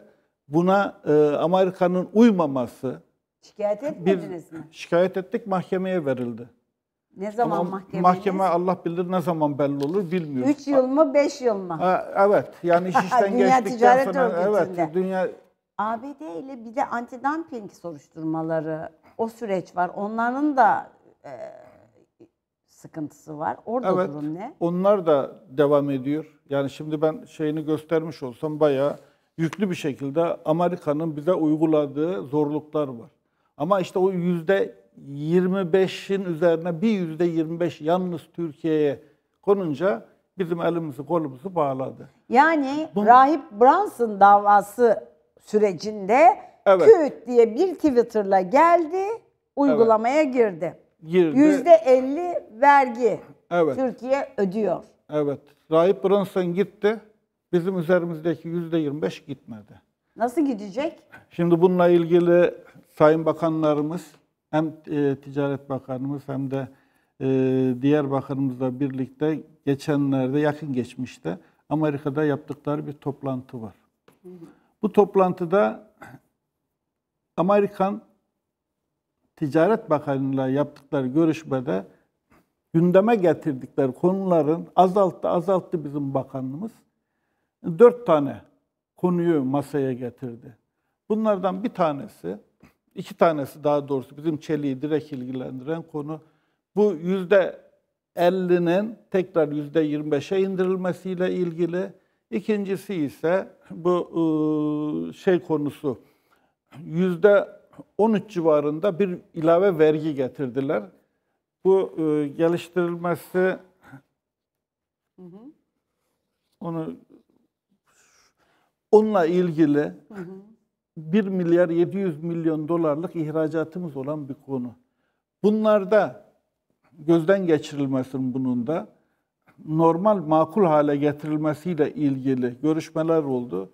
Buna e, Amerika'nın uymaması şikayet etmediniz bir, mi? Şikayet ettik, mahkemeye verildi. Ne zaman mahkeme? Mahkeme Allah bilir ne zaman belli olur bilmiyorum. 3 yıl mı 5 yıl mı? Ha, evet yani iş işten Dünya geçtikten Ticaret sonra. Örgütü'nde. Evet, dünya ABD ile bir de antidumping soruşturmaları o süreç var. Onların da e, sıkıntısı var. Orada evet, durum ne? Onlar da devam ediyor. Yani şimdi ben şeyini göstermiş olsam bayağı yüklü bir şekilde Amerika'nın bize uyguladığı zorluklar var. Ama işte o yüzde 25'in üzerine bir yüzde 25 yalnız Türkiye'ye konunca bizim elimizi kolumuzu bağladı. Yani Bunu... Rahip Brunson davası sürecinde evet. Kürt diye bir Twitter'la geldi, uygulamaya evet. girdi. Girdi. Yüzde 50 vergi evet. Türkiye ödüyor. Evet. Rahip Brunson gitti bizim üzerimizdeki yüzde 25 gitmedi. Nasıl gidecek? Şimdi bununla ilgili Sayın Bakanlarımız hem e, Ticaret Bakanımız hem de e, diğer bakanımızla birlikte geçenlerde yakın geçmişte Amerika'da yaptıkları bir toplantı var. Bu toplantıda Amerikan Ticaret Bakanı'yla yaptıkları görüşmede gündeme getirdikleri konuların azalttı azalttı bizim bakanımız dört tane konuyu masaya getirdi. Bunlardan bir tanesi, iki tanesi daha doğrusu bizim çeliği direkt ilgilendiren konu bu yüzde 50'nin tekrar yüzde 25'e indirilmesiyle ilgili. İkincisi ise bu ıı, şey konusu yüzde 13 civarında bir ilave vergi getirdiler. Bu ıı, geliştirilmesi onu Onunla ilgili hı hı. 1 milyar 700 milyon dolarlık ihracatımız olan bir konu. Bunlarda gözden geçirilmesin bunun da normal makul hale getirilmesiyle ilgili görüşmeler oldu.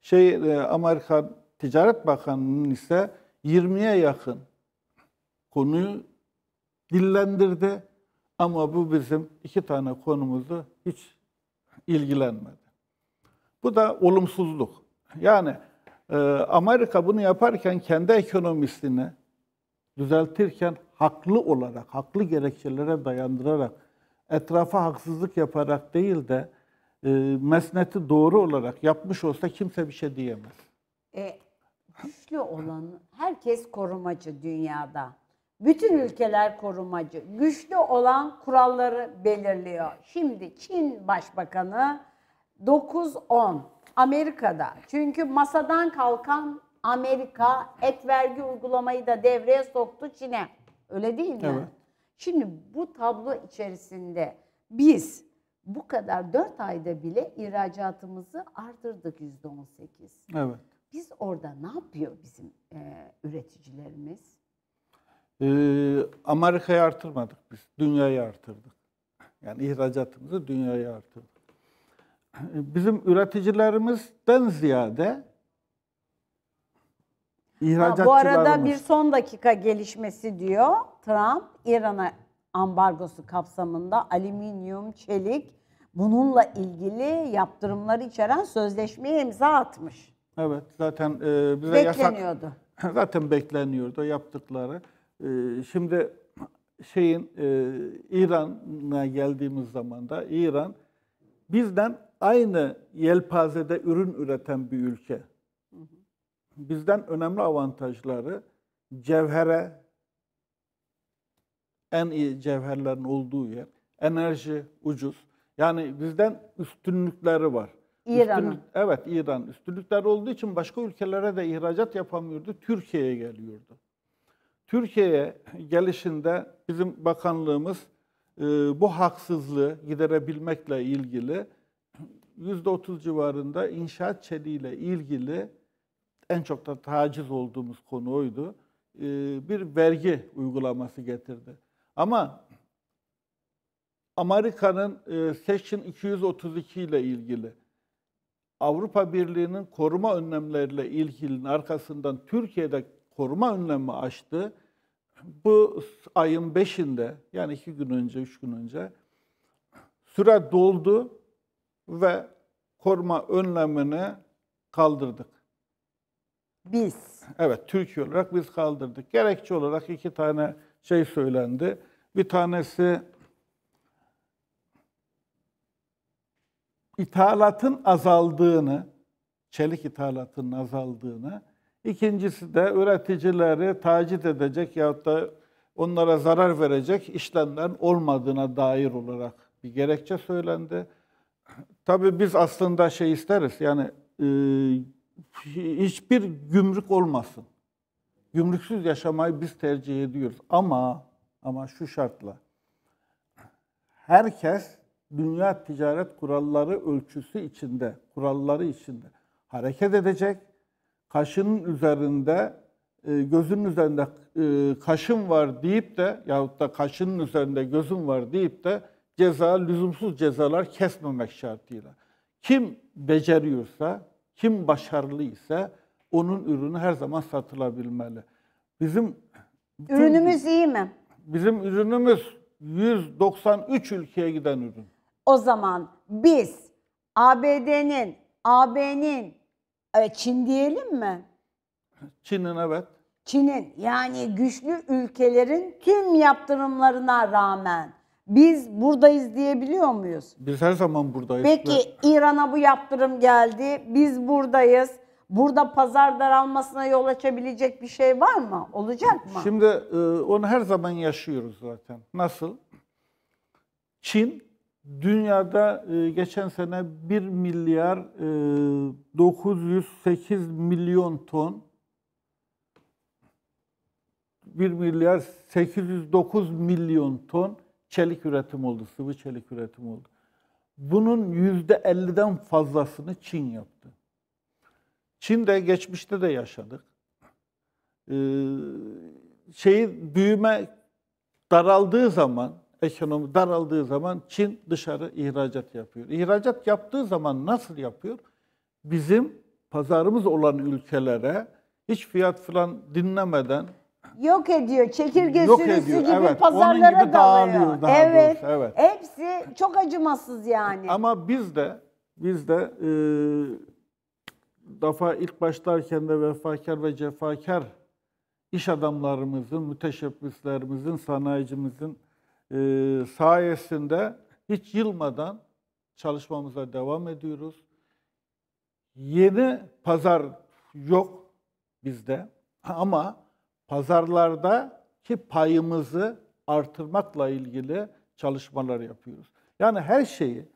Şey e, Amerika Ticaret Bakanı'nın ise 20'ye yakın konuyu dillendirdi ama bu bizim iki tane konumuzu hiç ilgilenmedi. Bu da olumsuzluk. Yani e, Amerika bunu yaparken kendi ekonomisini düzeltirken haklı olarak, haklı gerekçelere dayandırarak, etrafa haksızlık yaparak değil de e, mesneti doğru olarak yapmış olsa kimse bir şey diyemez. E, güçlü olan herkes korumacı dünyada. Bütün ülkeler korumacı. Güçlü olan kuralları belirliyor. Şimdi Çin Başbakanı 9-10 Amerika'da. Çünkü masadan kalkan Amerika ek vergi uygulamayı da devreye soktu Çin'e. Öyle değil mi? Evet. Şimdi bu tablo içerisinde biz bu kadar 4 ayda bile ihracatımızı artırdık %18. Evet. Biz orada ne yapıyor bizim e, üreticilerimiz? Ee, Amerika'yı artırmadık biz. Dünyayı artırdık. Yani ihracatımızı dünyaya artırdık bizim üreticilerimizden ziyade ihracatçılarımız... Ha, bu arada bir son dakika gelişmesi diyor. Trump, İran'a ambargosu kapsamında alüminyum, çelik bununla ilgili yaptırımları içeren sözleşmeye imza atmış. Evet, zaten e, bize Bekleniyordu. yasak... Zaten bekleniyordu yaptıkları. E, şimdi şeyin e, İran'a geldiğimiz zaman da İran bizden aynı yelpazede ürün üreten bir ülke. Bizden önemli avantajları cevhere, en iyi cevherlerin olduğu yer, enerji ucuz. Yani bizden üstünlükleri var. İran'ın. Üstünlük, evet İran. Üstünlükler olduğu için başka ülkelere de ihracat yapamıyordu. Türkiye'ye geliyordu. Türkiye'ye gelişinde bizim bakanlığımız e, bu haksızlığı giderebilmekle ilgili %30 civarında inşaat çeliğiyle ilgili en çok da taciz olduğumuz konu oydu. Ee, bir vergi uygulaması getirdi. Ama Amerika'nın e, Section 232 ile ilgili Avrupa Birliği'nin koruma önlemleriyle ilgili arkasından Türkiye'de koruma önlemi açtı. Bu ayın 5'inde yani 2 gün önce, 3 gün önce süre doldu ve koruma önlemini kaldırdık. Biz. Evet, Türkiye olarak biz kaldırdık. Gerekçe olarak iki tane şey söylendi. Bir tanesi ithalatın azaldığını, çelik ithalatının azaldığını, ikincisi de üreticileri tacit edecek yahut da onlara zarar verecek işlemlerin olmadığına dair olarak bir gerekçe söylendi. Tabii biz aslında şey isteriz yani e, hiçbir gümrük olmasın. Gümrüksüz yaşamayı biz tercih ediyoruz ama ama şu şartla herkes dünya ticaret kuralları ölçüsü içinde, kuralları içinde hareket edecek. Kaşının üzerinde, e, gözünün üzerinde e, kaşın var deyip de yahut da kaşının üzerinde gözün var deyip de ceza, lüzumsuz cezalar kesmemek şartıyla. Kim beceriyorsa, kim başarılı ise onun ürünü her zaman satılabilmeli. Bizim ürünümüz iyi mi? Bizim ürünümüz 193 ülkeye giden ürün. O zaman biz ABD'nin, AB'nin, e, Çin diyelim mi? Çin'in evet. Çin'in yani güçlü ülkelerin tüm yaptırımlarına rağmen biz buradayız diyebiliyor muyuz? Biz her zaman buradayız. Peki İran'a bu yaptırım geldi. Biz buradayız. Burada pazar daralmasına yol açabilecek bir şey var mı? Olacak mı? Şimdi e, onu her zaman yaşıyoruz zaten. Nasıl? Çin dünyada e, geçen sene 1 milyar e, 908 milyon ton 1 milyar 809 milyon ton çelik üretim oldu, sıvı çelik üretim oldu. Bunun yüzde %50'den fazlasını Çin yaptı. Çin'de geçmişte de yaşadık. Ee, şeyi büyüme daraldığı zaman, ekonomi daraldığı zaman Çin dışarı ihracat yapıyor. İhracat yaptığı zaman nasıl yapıyor? Bizim pazarımız olan ülkelere hiç fiyat falan dinlemeden Yok ediyor. Çekirge Yok sürüsü ediyor. gibi evet. pazarlara Onun gibi dağılıyor daha evet. evet. Hepsi çok acımasız yani. Ama biz de biz de e, DAF'a ilk başlarken de vefakar ve cefakar iş adamlarımızın, müteşebbislerimizin, sanayicimizin e, sayesinde hiç yılmadan çalışmamıza devam ediyoruz. Yeni pazar yok bizde ama pazarlardaki payımızı artırmakla ilgili çalışmalar yapıyoruz. Yani her şeyi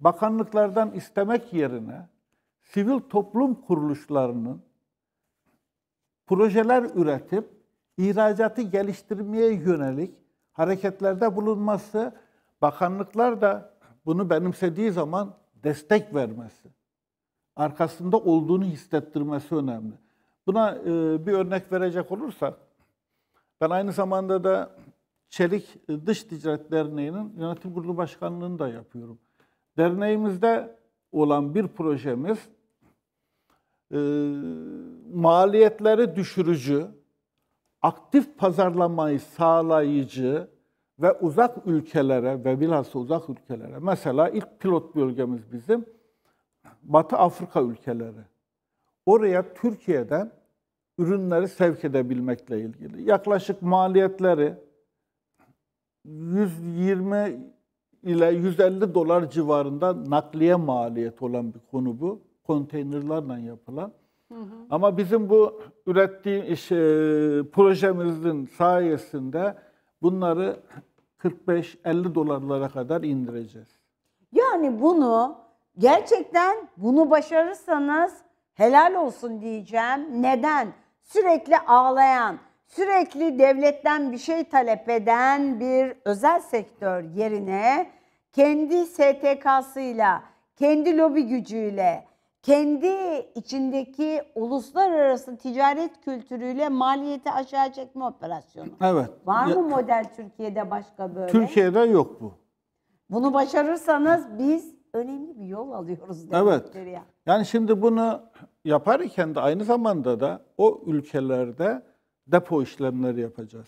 bakanlıklardan istemek yerine sivil toplum kuruluşlarının projeler üretip ihracatı geliştirmeye yönelik hareketlerde bulunması, bakanlıklar da bunu benimsediği zaman destek vermesi, arkasında olduğunu hissettirmesi önemli. Buna e, bir örnek verecek olursak, ben aynı zamanda da Çelik Dış Ticaret Derneği'nin yönetim kurulu başkanlığını da yapıyorum. Derneğimizde olan bir projemiz e, maliyetleri düşürücü, aktif pazarlamayı sağlayıcı ve uzak ülkelere ve bilhassa uzak ülkelere mesela ilk pilot bölgemiz bizim Batı Afrika ülkeleri oraya Türkiye'den ürünleri sevk edebilmekle ilgili. Yaklaşık maliyetleri 120 ile 150 dolar civarında nakliye maliyeti olan bir konu bu. Konteynerlerle yapılan. Ama bizim bu ürettiğim iş, e, projemizin sayesinde bunları 45-50 dolarlara kadar indireceğiz. Yani bunu gerçekten bunu başarırsanız helal olsun diyeceğim. Neden? Sürekli ağlayan, sürekli devletten bir şey talep eden bir özel sektör yerine kendi STK'sıyla, kendi lobi gücüyle, kendi içindeki uluslararası ticaret kültürüyle maliyeti aşağı çekme operasyonu. Evet. Var mı ya, model Türkiye'de başka böyle? Türkiye'de yok bu. Bunu başarırsanız biz önemli bir yol alıyoruz demektir evet. ya. Yani şimdi bunu yaparken de aynı zamanda da o ülkelerde depo işlemleri yapacağız.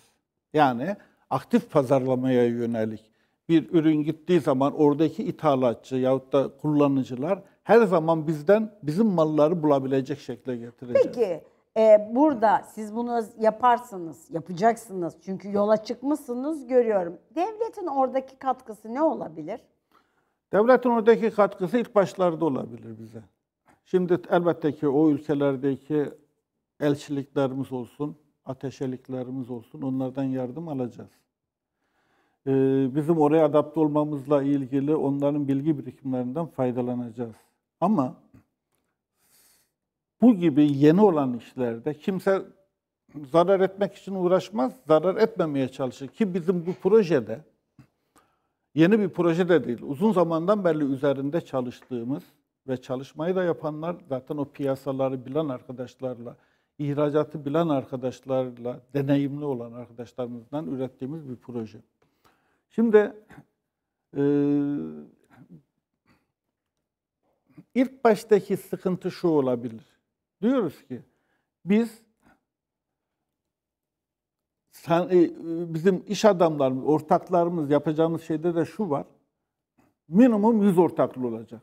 Yani aktif pazarlamaya yönelik bir ürün gittiği zaman oradaki ithalatçı yahut da kullanıcılar her zaman bizden bizim malları bulabilecek şekle getireceğiz. Peki e, burada siz bunu yaparsınız, yapacaksınız çünkü yola çıkmışsınız görüyorum. Devletin oradaki katkısı ne olabilir? Devletin oradaki katkısı ilk başlarda olabilir bize. Şimdi elbette ki o ülkelerdeki elçiliklerimiz olsun, ateşeliklerimiz olsun onlardan yardım alacağız. Ee, bizim oraya adapte olmamızla ilgili onların bilgi birikimlerinden faydalanacağız. Ama bu gibi yeni olan işlerde kimse zarar etmek için uğraşmaz, zarar etmemeye çalışır. Ki bizim bu projede, yeni bir proje de değil, uzun zamandan beri üzerinde çalıştığımız ve çalışmayı da yapanlar zaten o piyasaları bilen arkadaşlarla, ihracatı bilen arkadaşlarla, deneyimli olan arkadaşlarımızdan ürettiğimiz bir proje. Şimdi e, ilk baştaki sıkıntı şu olabilir. Diyoruz ki biz sen, e, bizim iş adamlarımız, ortaklarımız yapacağımız şeyde de şu var. Minimum 100 ortaklı olacak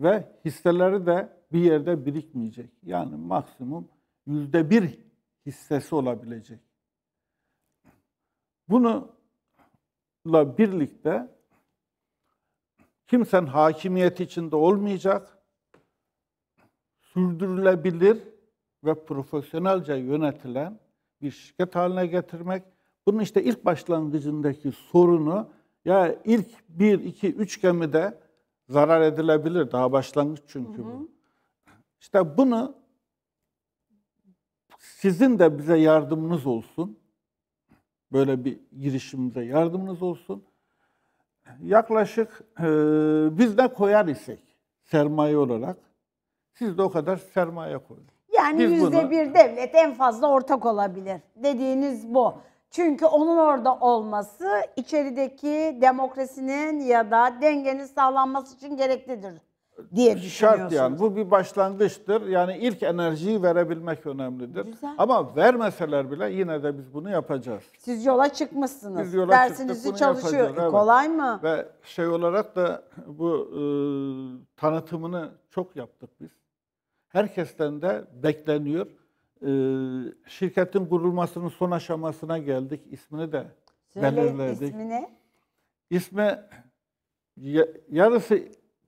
ve hisseleri de bir yerde birikmeyecek. Yani maksimum yüzde bir hissesi olabilecek. Bununla birlikte kimsenin hakimiyet içinde olmayacak, sürdürülebilir ve profesyonelce yönetilen bir şirket haline getirmek. Bunun işte ilk başlangıcındaki sorunu ya ilk bir, iki, üç gemide zarar edilebilir. Daha başlangıç çünkü bu. Hı İşte bunu sizin de bize yardımınız olsun. Böyle bir girişimize yardımınız olsun. Yaklaşık e, biz ne koyar isek sermaye olarak siz de o kadar sermaye koyun. Yani yüzde bir devlet en fazla ortak olabilir. Dediğiniz bu. Çünkü onun orada olması içerideki demokrasinin ya da dengenin sağlanması için gereklidir diye Şart yani. Bu bir başlangıçtır. Yani ilk enerjiyi verebilmek önemlidir. Güzel. Ama vermeseler bile yine de biz bunu yapacağız. Siz yola çıkmışsınız. Biz yola Dersinizi çıktık, çalışıyor. E, evet. Kolay mı? Ve şey olarak da bu e, tanıtımını çok yaptık biz. Herkesten de bekleniyor. Ee, şirketin kurulmasının son aşamasına geldik. İsmini de Söyle belirledik. ismini. İsmi yarısı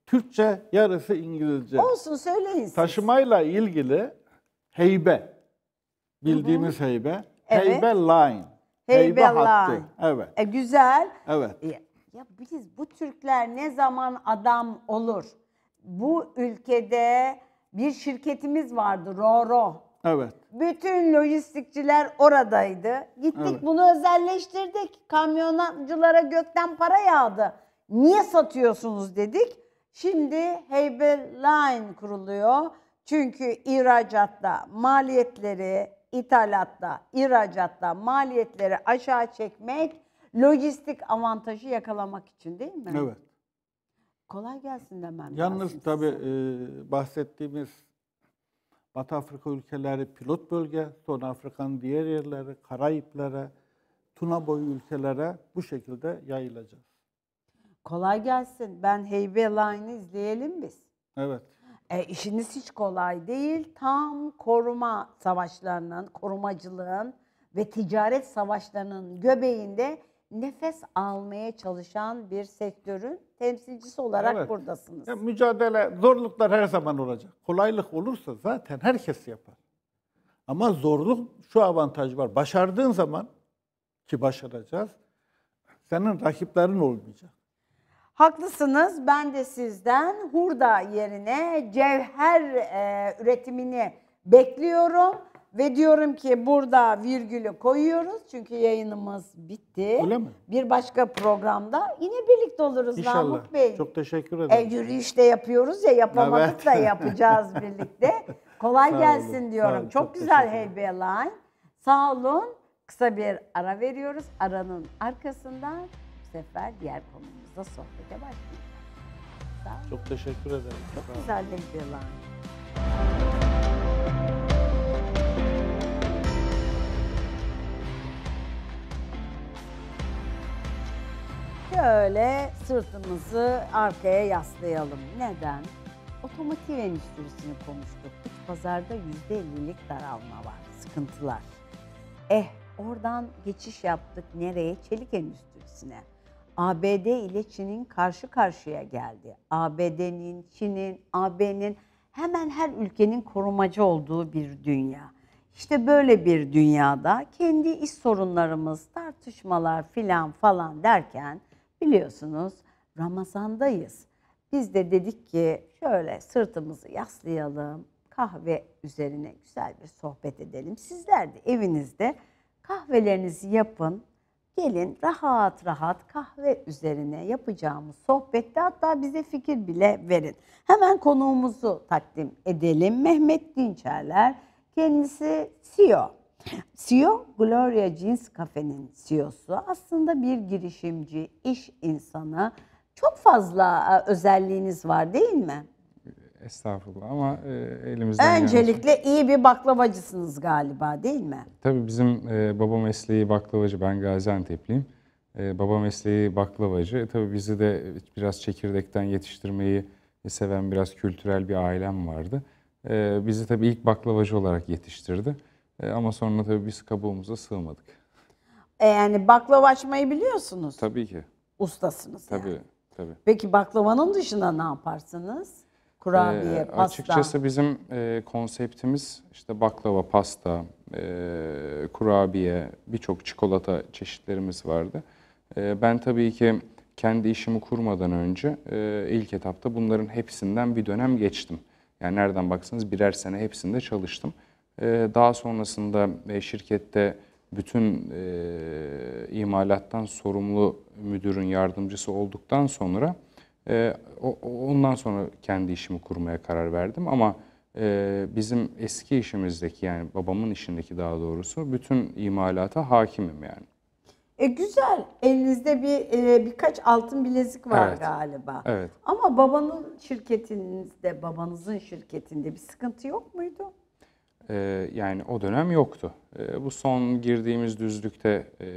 Türkçe, yarısı İngilizce. Olsun söyleyin siz. Taşımayla ilgili heybe, bildiğimiz heybe. Evet. Heybe line. Heybe, heybe hattı. line. Evet. E, güzel. Evet. ya biz bu Türkler ne zaman adam olur? Bu ülkede bir şirketimiz vardı, Roro. Evet. Bütün lojistikçiler oradaydı. Gittik evet. bunu özelleştirdik. Kamyonculara gökten para yağdı. Niye satıyorsunuz dedik. Şimdi Heybe Line kuruluyor. Çünkü ihracatta maliyetleri, ithalatta, ihracatta maliyetleri aşağı çekmek, lojistik avantajı yakalamak için değil mi? Evet. Kolay gelsin demem Yalnız tabii e, bahsettiğimiz Batı Afrika ülkeleri pilot bölge, sonra Afrika'nın diğer yerleri, Karayiplere, Tuna boyu ülkelere bu şekilde yayılacağız. Kolay gelsin. Ben Heybe Line'ı izleyelim biz. Evet. E, işiniz hiç kolay değil. Tam koruma savaşlarının, korumacılığın ve ticaret savaşlarının göbeğinde nefes almaya çalışan bir sektörün temsilcisi olarak evet. buradasınız. Ya, mücadele, zorluklar her zaman olacak. Kolaylık olursa zaten herkes yapar. Ama zorluk şu avantaj var. Başardığın zaman ki başaracağız, senin rakiplerin olmayacak. Haklısınız. Ben de sizden hurda yerine cevher e, üretimini bekliyorum. Ve diyorum ki burada virgülü koyuyoruz çünkü yayınımız bitti. Öyle mi? Bir başka programda yine birlikte oluruz İnşallah. Namık Bey. Çok teşekkür e, ederim. E, yürüyüş de yapıyoruz ya yapamadık evet. da yapacağız birlikte. Kolay gelsin olun. diyorum. Olun. Çok, çok güzel Heybe Line. Sağ olun. Kısa bir ara veriyoruz. Aranın arkasından bu sefer diğer konumuzda sohbete başlayacağız. Çok teşekkür ederim. Çok, çok güzel Heybe Line. Şöyle sırtımızı arkaya yaslayalım. Neden? Otomotiv endüstrisini konuştuk. İç pazarda %50'lik daralma var, sıkıntılar. Eh oradan geçiş yaptık nereye? Çelik endüstrisine. ABD ile Çin'in karşı karşıya geldi. ABD'nin, Çin'in, AB'nin hemen her ülkenin korumacı olduğu bir dünya. İşte böyle bir dünyada kendi iş sorunlarımız, tartışmalar filan falan derken Biliyorsunuz Ramazandayız. Biz de dedik ki şöyle sırtımızı yaslayalım, kahve üzerine güzel bir sohbet edelim. Sizler de evinizde kahvelerinizi yapın. Gelin rahat rahat kahve üzerine yapacağımız sohbette hatta bize fikir bile verin. Hemen konuğumuzu takdim edelim. Mehmet Dinçerler, kendisi CEO. CEO Gloria Jeans Cafe'nin CEO'su aslında bir girişimci, iş insanı. Çok fazla e, özelliğiniz var değil mi? Estağfurullah ama e, elimizden Öncelikle gelmesi. iyi bir baklavacısınız galiba değil mi? Tabii bizim e, baba mesleği baklavacı. Ben Gaziantep'liyim. E, baba mesleği baklavacı. E, tabii bizi de biraz çekirdekten yetiştirmeyi seven biraz kültürel bir ailem vardı. E, bizi tabii ilk baklavacı olarak yetiştirdi. E, ama sonra tabii biz kabuğumuza sığmadık. E yani baklava açmayı biliyorsunuz. Tabii ki. Ustasınız Tabii, yani. tabii. Peki baklavanın dışında ne yaparsınız? Kurabiye, Ee, pasta. Açıkçası bizim e, konseptimiz işte baklava, pasta, e, kurabiye, birçok çikolata çeşitlerimiz vardı. E, ben tabii ki kendi işimi kurmadan önce e, ilk etapta bunların hepsinden bir dönem geçtim. Yani nereden baksanız birer sene hepsinde çalıştım. Ee, daha sonrasında e, şirkette bütün e, imalattan sorumlu müdürün yardımcısı olduktan sonra e, ondan sonra kendi işimi kurmaya karar verdim ama bizim eski işimizdeki yani babamın işindeki daha doğrusu bütün imalata hakimim yani. E güzel. Elinizde bir e, birkaç altın bilezik var evet. galiba. Evet. Ama babanın şirketinizde, babanızın şirketinde bir sıkıntı yok muydu? Ee, yani o dönem yoktu. Ee, bu son girdiğimiz düzlükte e,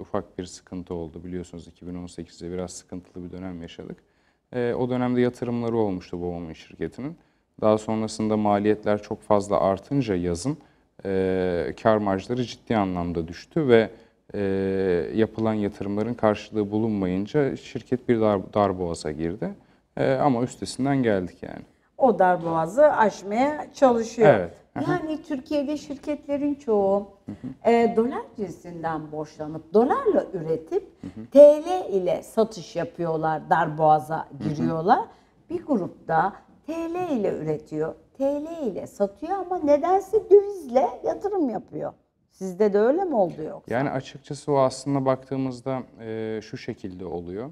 ufak bir sıkıntı oldu. Biliyorsunuz 2018'de biraz sıkıntılı bir dönem yaşadık. Ee, o dönemde yatırımları olmuştu babamın şirketinin. Daha sonrasında maliyetler çok fazla artınca yazın e, kar marjları ciddi anlamda düştü ve e, yapılan yatırımların karşılığı bulunmayınca şirket bir dar, dar darboğaza girdi. Ama üstesinden geldik yani. O dar darboğazı aşmaya çalışıyor. Evet. Yani Türkiye'de şirketlerin çoğu e, dolar cinsinden borçlanıp dolarla üretip TL ile satış yapıyorlar, darboğaza giriyorlar. Bir grup da TL ile üretiyor, TL ile satıyor ama nedense dövizle yatırım yapıyor. Sizde de öyle mi oldu yoksa? Yani açıkçası o aslında baktığımızda e, şu şekilde oluyor.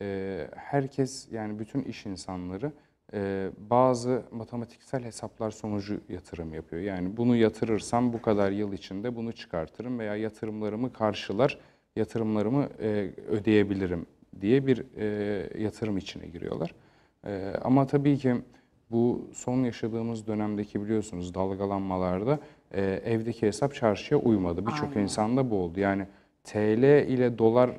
E, herkes yani bütün iş insanları ee, bazı matematiksel hesaplar sonucu yatırım yapıyor. Yani bunu yatırırsam bu kadar yıl içinde bunu çıkartırım veya yatırımlarımı karşılar, yatırımlarımı e, ödeyebilirim diye bir e, yatırım içine giriyorlar. E, ama tabii ki bu son yaşadığımız dönemdeki biliyorsunuz dalgalanmalarda evdeki hesap çarşıya uymadı. Birçok insanda bu oldu. Yani TL ile dolar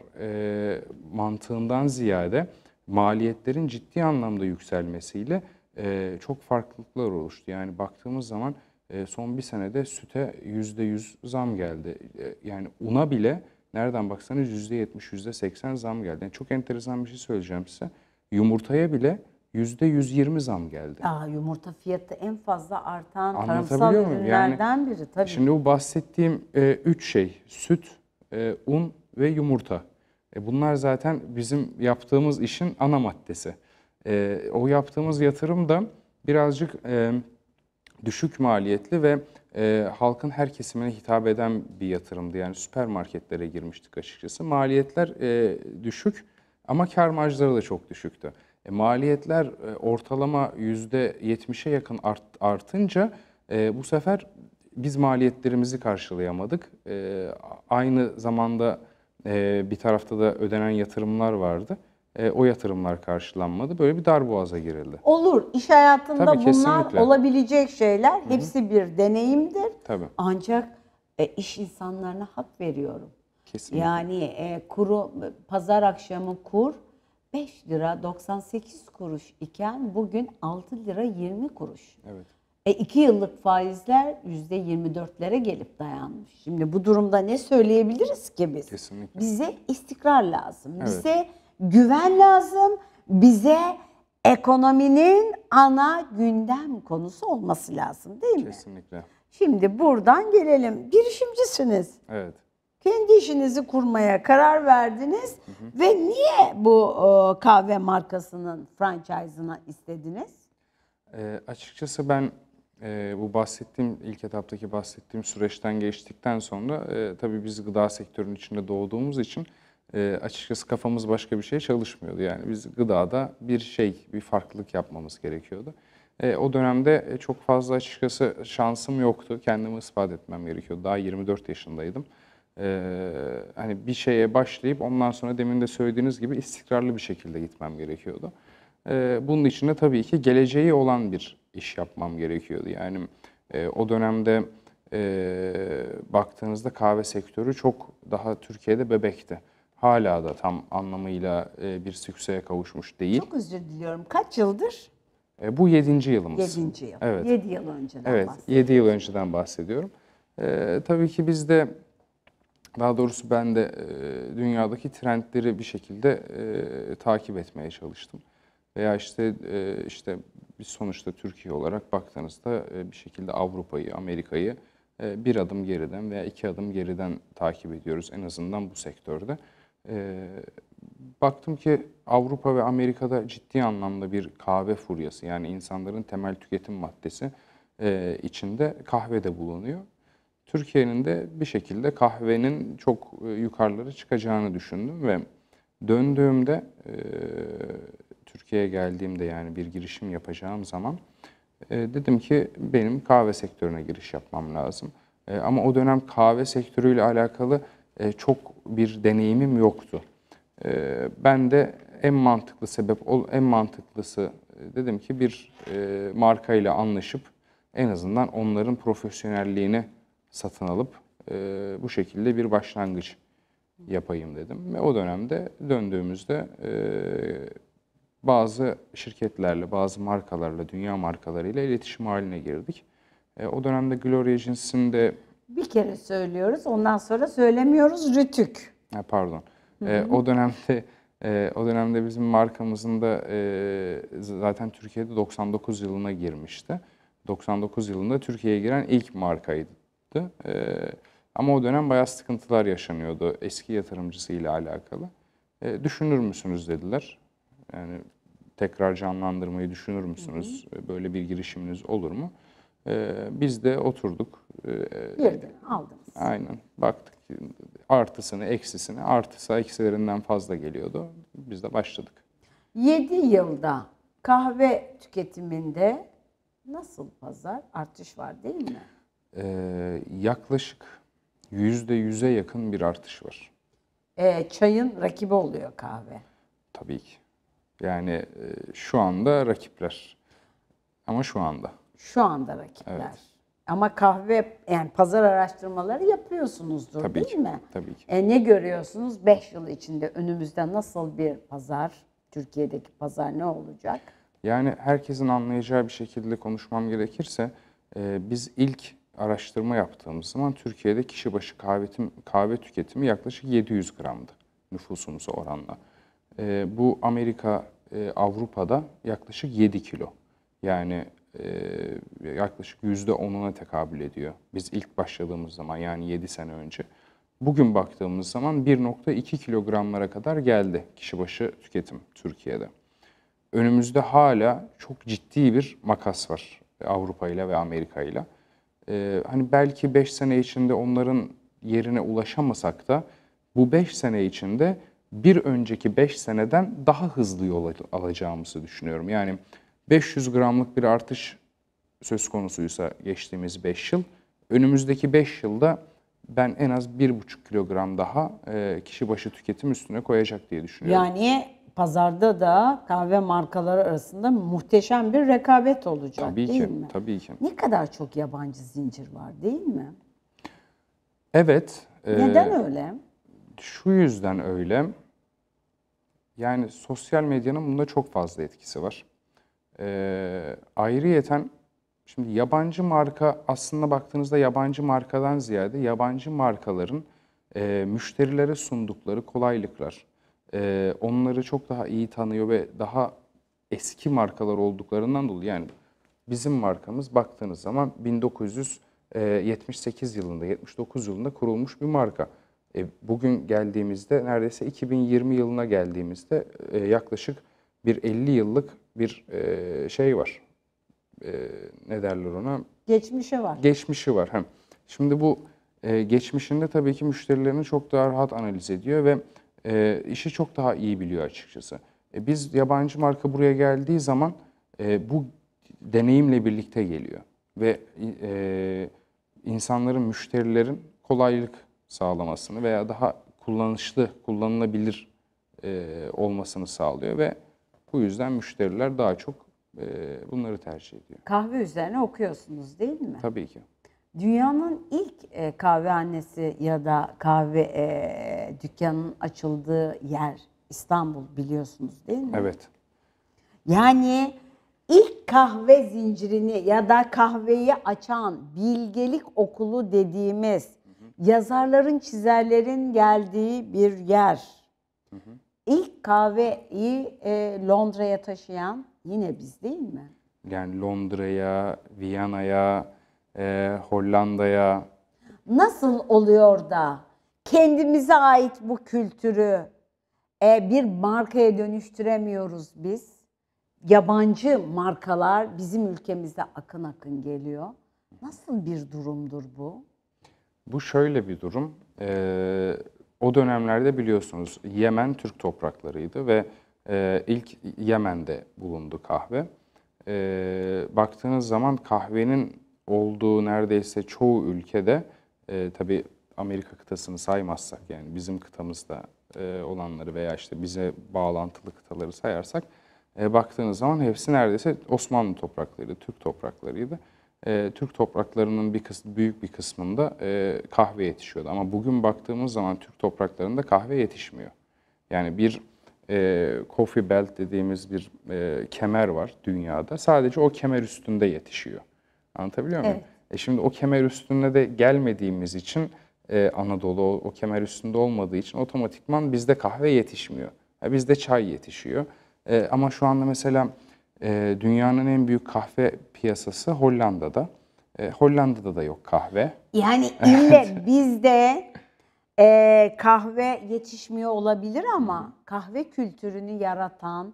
mantığından ziyade maliyetlerin ciddi anlamda yükselmesiyle e, çok farklılıklar oluştu. Yani baktığımız zaman e, son bir senede süte %100 zam geldi. E, yani una bile nereden baksanız %70, %80 zam geldi. Yani çok enteresan bir şey söyleyeceğim size. Yumurtaya bile %120 zam geldi. Aa, yumurta fiyatı en fazla artan tarımsal ürünlerden yani, biri tabii. Şimdi bu bahsettiğim e, üç şey süt, e, un ve yumurta. E bunlar zaten bizim yaptığımız işin ana maddesi. E, o yaptığımız yatırım da birazcık e, düşük maliyetli ve e, halkın her kesimine hitap eden bir yatırımdı. Yani süpermarketlere girmiştik açıkçası. Maliyetler e, düşük ama kar marjları da çok düşüktü. E, maliyetler e, ortalama %70'e yakın art, artınca e, bu sefer biz maliyetlerimizi karşılayamadık. E, aynı zamanda e, bir tarafta da ödenen yatırımlar vardı. E, o yatırımlar karşılanmadı. Böyle bir darboğaza girildi. Olur. İş hayatında Tabii, bunlar kesinlikle. olabilecek şeyler. Hı-hı. Hepsi bir deneyimdir. Tabii. Ancak e, iş insanlarına hak veriyorum. Kesinlikle. Yani e, kuru e, pazar akşamı kur 5 lira 98 kuruş iken bugün 6 lira 20 kuruş. Evet. E, iki yıllık faizler yüzde yirmi dörtlere gelip dayanmış. Şimdi bu durumda ne söyleyebiliriz ki biz? Kesinlikle. Bize istikrar lazım. Evet. Bize güven lazım. Bize ekonominin ana gündem konusu olması lazım değil mi? Kesinlikle. Şimdi buradan gelelim. Girişimcisiniz. Evet. Kendi işinizi kurmaya karar verdiniz hı hı. ve niye bu e, kahve markasının franchise'ına istediniz? E, açıkçası ben e, bu bahsettiğim ilk etaptaki bahsettiğim süreçten geçtikten sonra e, tabii biz gıda sektörünün içinde doğduğumuz için e, açıkçası kafamız başka bir şey çalışmıyordu. Yani biz gıdada bir şey, bir farklılık yapmamız gerekiyordu. E, o dönemde e, çok fazla açıkçası şansım yoktu. Kendimi ispat etmem gerekiyordu. Daha 24 yaşındaydım. E, hani bir şeye başlayıp ondan sonra demin de söylediğiniz gibi istikrarlı bir şekilde gitmem gerekiyordu. E, bunun için de tabii ki geleceği olan bir iş yapmam gerekiyordu. Yani e, o dönemde e, baktığınızda kahve sektörü çok daha Türkiye'de bebekti. Hala da tam anlamıyla e, bir sükseye kavuşmuş değil. Çok özür diliyorum. Kaç yıldır? E, bu yedinci yılımız. yedinci yıl. Evet. yedi yıl önceden Evet, yedi yıl önceden bahsediyorum. E, tabii ki biz de daha doğrusu ben de e, dünyadaki trendleri bir şekilde e, takip etmeye çalıştım. Veya işte e, işte biz sonuçta Türkiye olarak baktığınızda e, bir şekilde Avrupa'yı, Amerika'yı e, bir adım geriden veya iki adım geriden takip ediyoruz en azından bu sektörde. Baktım ki Avrupa ve Amerika'da ciddi anlamda bir kahve furyası yani insanların temel tüketim maddesi içinde kahve de bulunuyor. Türkiye'nin de bir şekilde kahvenin çok yukarılara çıkacağını düşündüm ve döndüğümde Türkiye'ye geldiğimde yani bir girişim yapacağım zaman e, dedim ki benim kahve sektörüne giriş yapmam lazım. E, ama o dönem kahve sektörüyle alakalı e, çok bir deneyimim yoktu. E, ben de en mantıklı sebep, en mantıklısı e, dedim ki bir e, markayla anlaşıp en azından onların profesyonelliğini satın alıp e, bu şekilde bir başlangıç yapayım dedim. Ve o dönemde döndüğümüzde e, bazı şirketlerle, bazı markalarla, dünya markalarıyla iletişim haline girdik. E, o dönemde Gloria cinsinde... Bir kere söylüyoruz, ondan sonra söylemiyoruz Rütük. Ha, pardon. E, o dönemde e, o dönemde bizim markamızın da e, zaten Türkiye'de 99 yılına girmişti. 99 yılında Türkiye'ye giren ilk markaydı. E, ama o dönem bayağı sıkıntılar yaşanıyordu eski yatırımcısıyla alakalı. E, düşünür müsünüz dediler. Yani tekrar canlandırmayı düşünür müsünüz? Hı hı. Böyle bir girişiminiz olur mu? Ee, biz de oturduk. Ee, Girdin, aldınız. Aynen. Baktık artısını, eksisini. Artısı eksilerinden fazla geliyordu. Biz de başladık. 7 yılda kahve tüketiminde nasıl pazar artış var değil mi? Ee, yaklaşık %100'e yakın bir artış var. Ee, çayın rakibi oluyor kahve. Tabii ki. Yani e, şu anda rakipler. Ama şu anda. Şu anda rakipler. Evet. Ama kahve yani pazar araştırmaları yapıyorsunuzdur Tabii değil ki. mi? Tabii ki. E, ne görüyorsunuz 5 yıl içinde önümüzde nasıl bir pazar, Türkiye'deki pazar ne olacak? Yani herkesin anlayacağı bir şekilde konuşmam gerekirse e, biz ilk araştırma yaptığımız zaman Türkiye'de kişi başı kahve, kahve tüketimi yaklaşık 700 gramdı nüfusumuza oranla. E, bu Amerika e, Avrupa'da yaklaşık 7 kilo. Yani e, yaklaşık %10'una tekabül ediyor. Biz ilk başladığımız zaman yani 7 sene önce. Bugün baktığımız zaman 1.2 kilogramlara kadar geldi kişi başı tüketim Türkiye'de. Önümüzde hala çok ciddi bir makas var e, Avrupa ile ve Amerika ile. Ee, hani belki 5 sene içinde onların yerine ulaşamasak da bu 5 sene içinde bir önceki 5 seneden daha hızlı yol alacağımızı düşünüyorum. Yani 500 gramlık bir artış söz konusuysa geçtiğimiz 5 yıl, önümüzdeki 5 yılda ben en az 1,5 kilogram daha e, kişi başı tüketim üstüne koyacak diye düşünüyorum. Yani pazarda da kahve markaları arasında muhteşem bir rekabet olacak tabii değil ki, mi? Tabii ki. Ne kadar çok yabancı zincir var değil mi? Evet. E, Neden e, öyle? Şu yüzden öyle. Yani sosyal medyanın bunda çok fazla etkisi var. Ee, ayrıyeten şimdi yabancı marka aslında baktığınızda yabancı markadan ziyade yabancı markaların e, müşterilere sundukları kolaylıklar. E, onları çok daha iyi tanıyor ve daha eski markalar olduklarından dolayı yani bizim markamız baktığınız zaman 1978 e, yılında 79 yılında kurulmuş bir marka. E, bugün geldiğimizde neredeyse 2020 yılına geldiğimizde e, yaklaşık bir 50 yıllık bir e, şey var. E, ne derler ona? Geçmişi var. Geçmişi var. Hem. Şimdi bu e, geçmişinde tabii ki müşterilerini çok daha rahat analiz ediyor ve e, işi çok daha iyi biliyor açıkçası. E, biz yabancı marka buraya geldiği zaman e, bu deneyimle birlikte geliyor ve e, insanların, müşterilerin kolaylık sağlamasını veya daha kullanışlı, kullanılabilir e, olmasını sağlıyor ve bu yüzden müşteriler daha çok e, bunları tercih ediyor. Kahve üzerine okuyorsunuz değil mi? Tabii ki. Dünyanın ilk e, annesi ya da kahve e, dükkanının açıldığı yer İstanbul biliyorsunuz değil mi? Evet. Yani ilk kahve zincirini ya da kahveyi açan bilgelik okulu dediğimiz yazarların, çizerlerin geldiği bir yer. Hı hı. İlk kahveyi e, Londra'ya taşıyan yine biz değil mi? Yani Londra'ya, Viyana'ya, e, Hollanda'ya. Nasıl oluyor da kendimize ait bu kültürü e, bir markaya dönüştüremiyoruz biz? Yabancı markalar bizim ülkemize akın akın geliyor. Nasıl bir durumdur bu? Bu şöyle bir durum. E, o dönemlerde biliyorsunuz Yemen Türk topraklarıydı ve e, ilk Yemen'de bulundu kahve. E, baktığınız zaman kahvenin olduğu neredeyse çoğu ülkede e, tabii Amerika kıtasını saymazsak yani bizim kıtamızda e, olanları veya işte bize bağlantılı kıtaları sayarsak e, baktığınız zaman hepsi neredeyse Osmanlı topraklarıydı, Türk topraklarıydı e, Türk topraklarının bir kısmı, büyük bir kısmında e, kahve yetişiyordu. Ama bugün baktığımız zaman Türk topraklarında kahve yetişmiyor. Yani bir e, coffee belt dediğimiz bir e, kemer var dünyada. Sadece o kemer üstünde yetişiyor. Anlatabiliyor muyum? Evet. E şimdi o kemer üstünde de gelmediğimiz için e, Anadolu o, o kemer üstünde olmadığı için otomatikman bizde kahve yetişmiyor. Yani e, bizde çay yetişiyor. E, ama şu anda mesela ee, dünyanın en büyük kahve piyasası Hollanda'da. E, Hollanda'da da yok kahve. Yani ille bizde e, kahve yetişmiyor olabilir ama kahve kültürünü yaratan,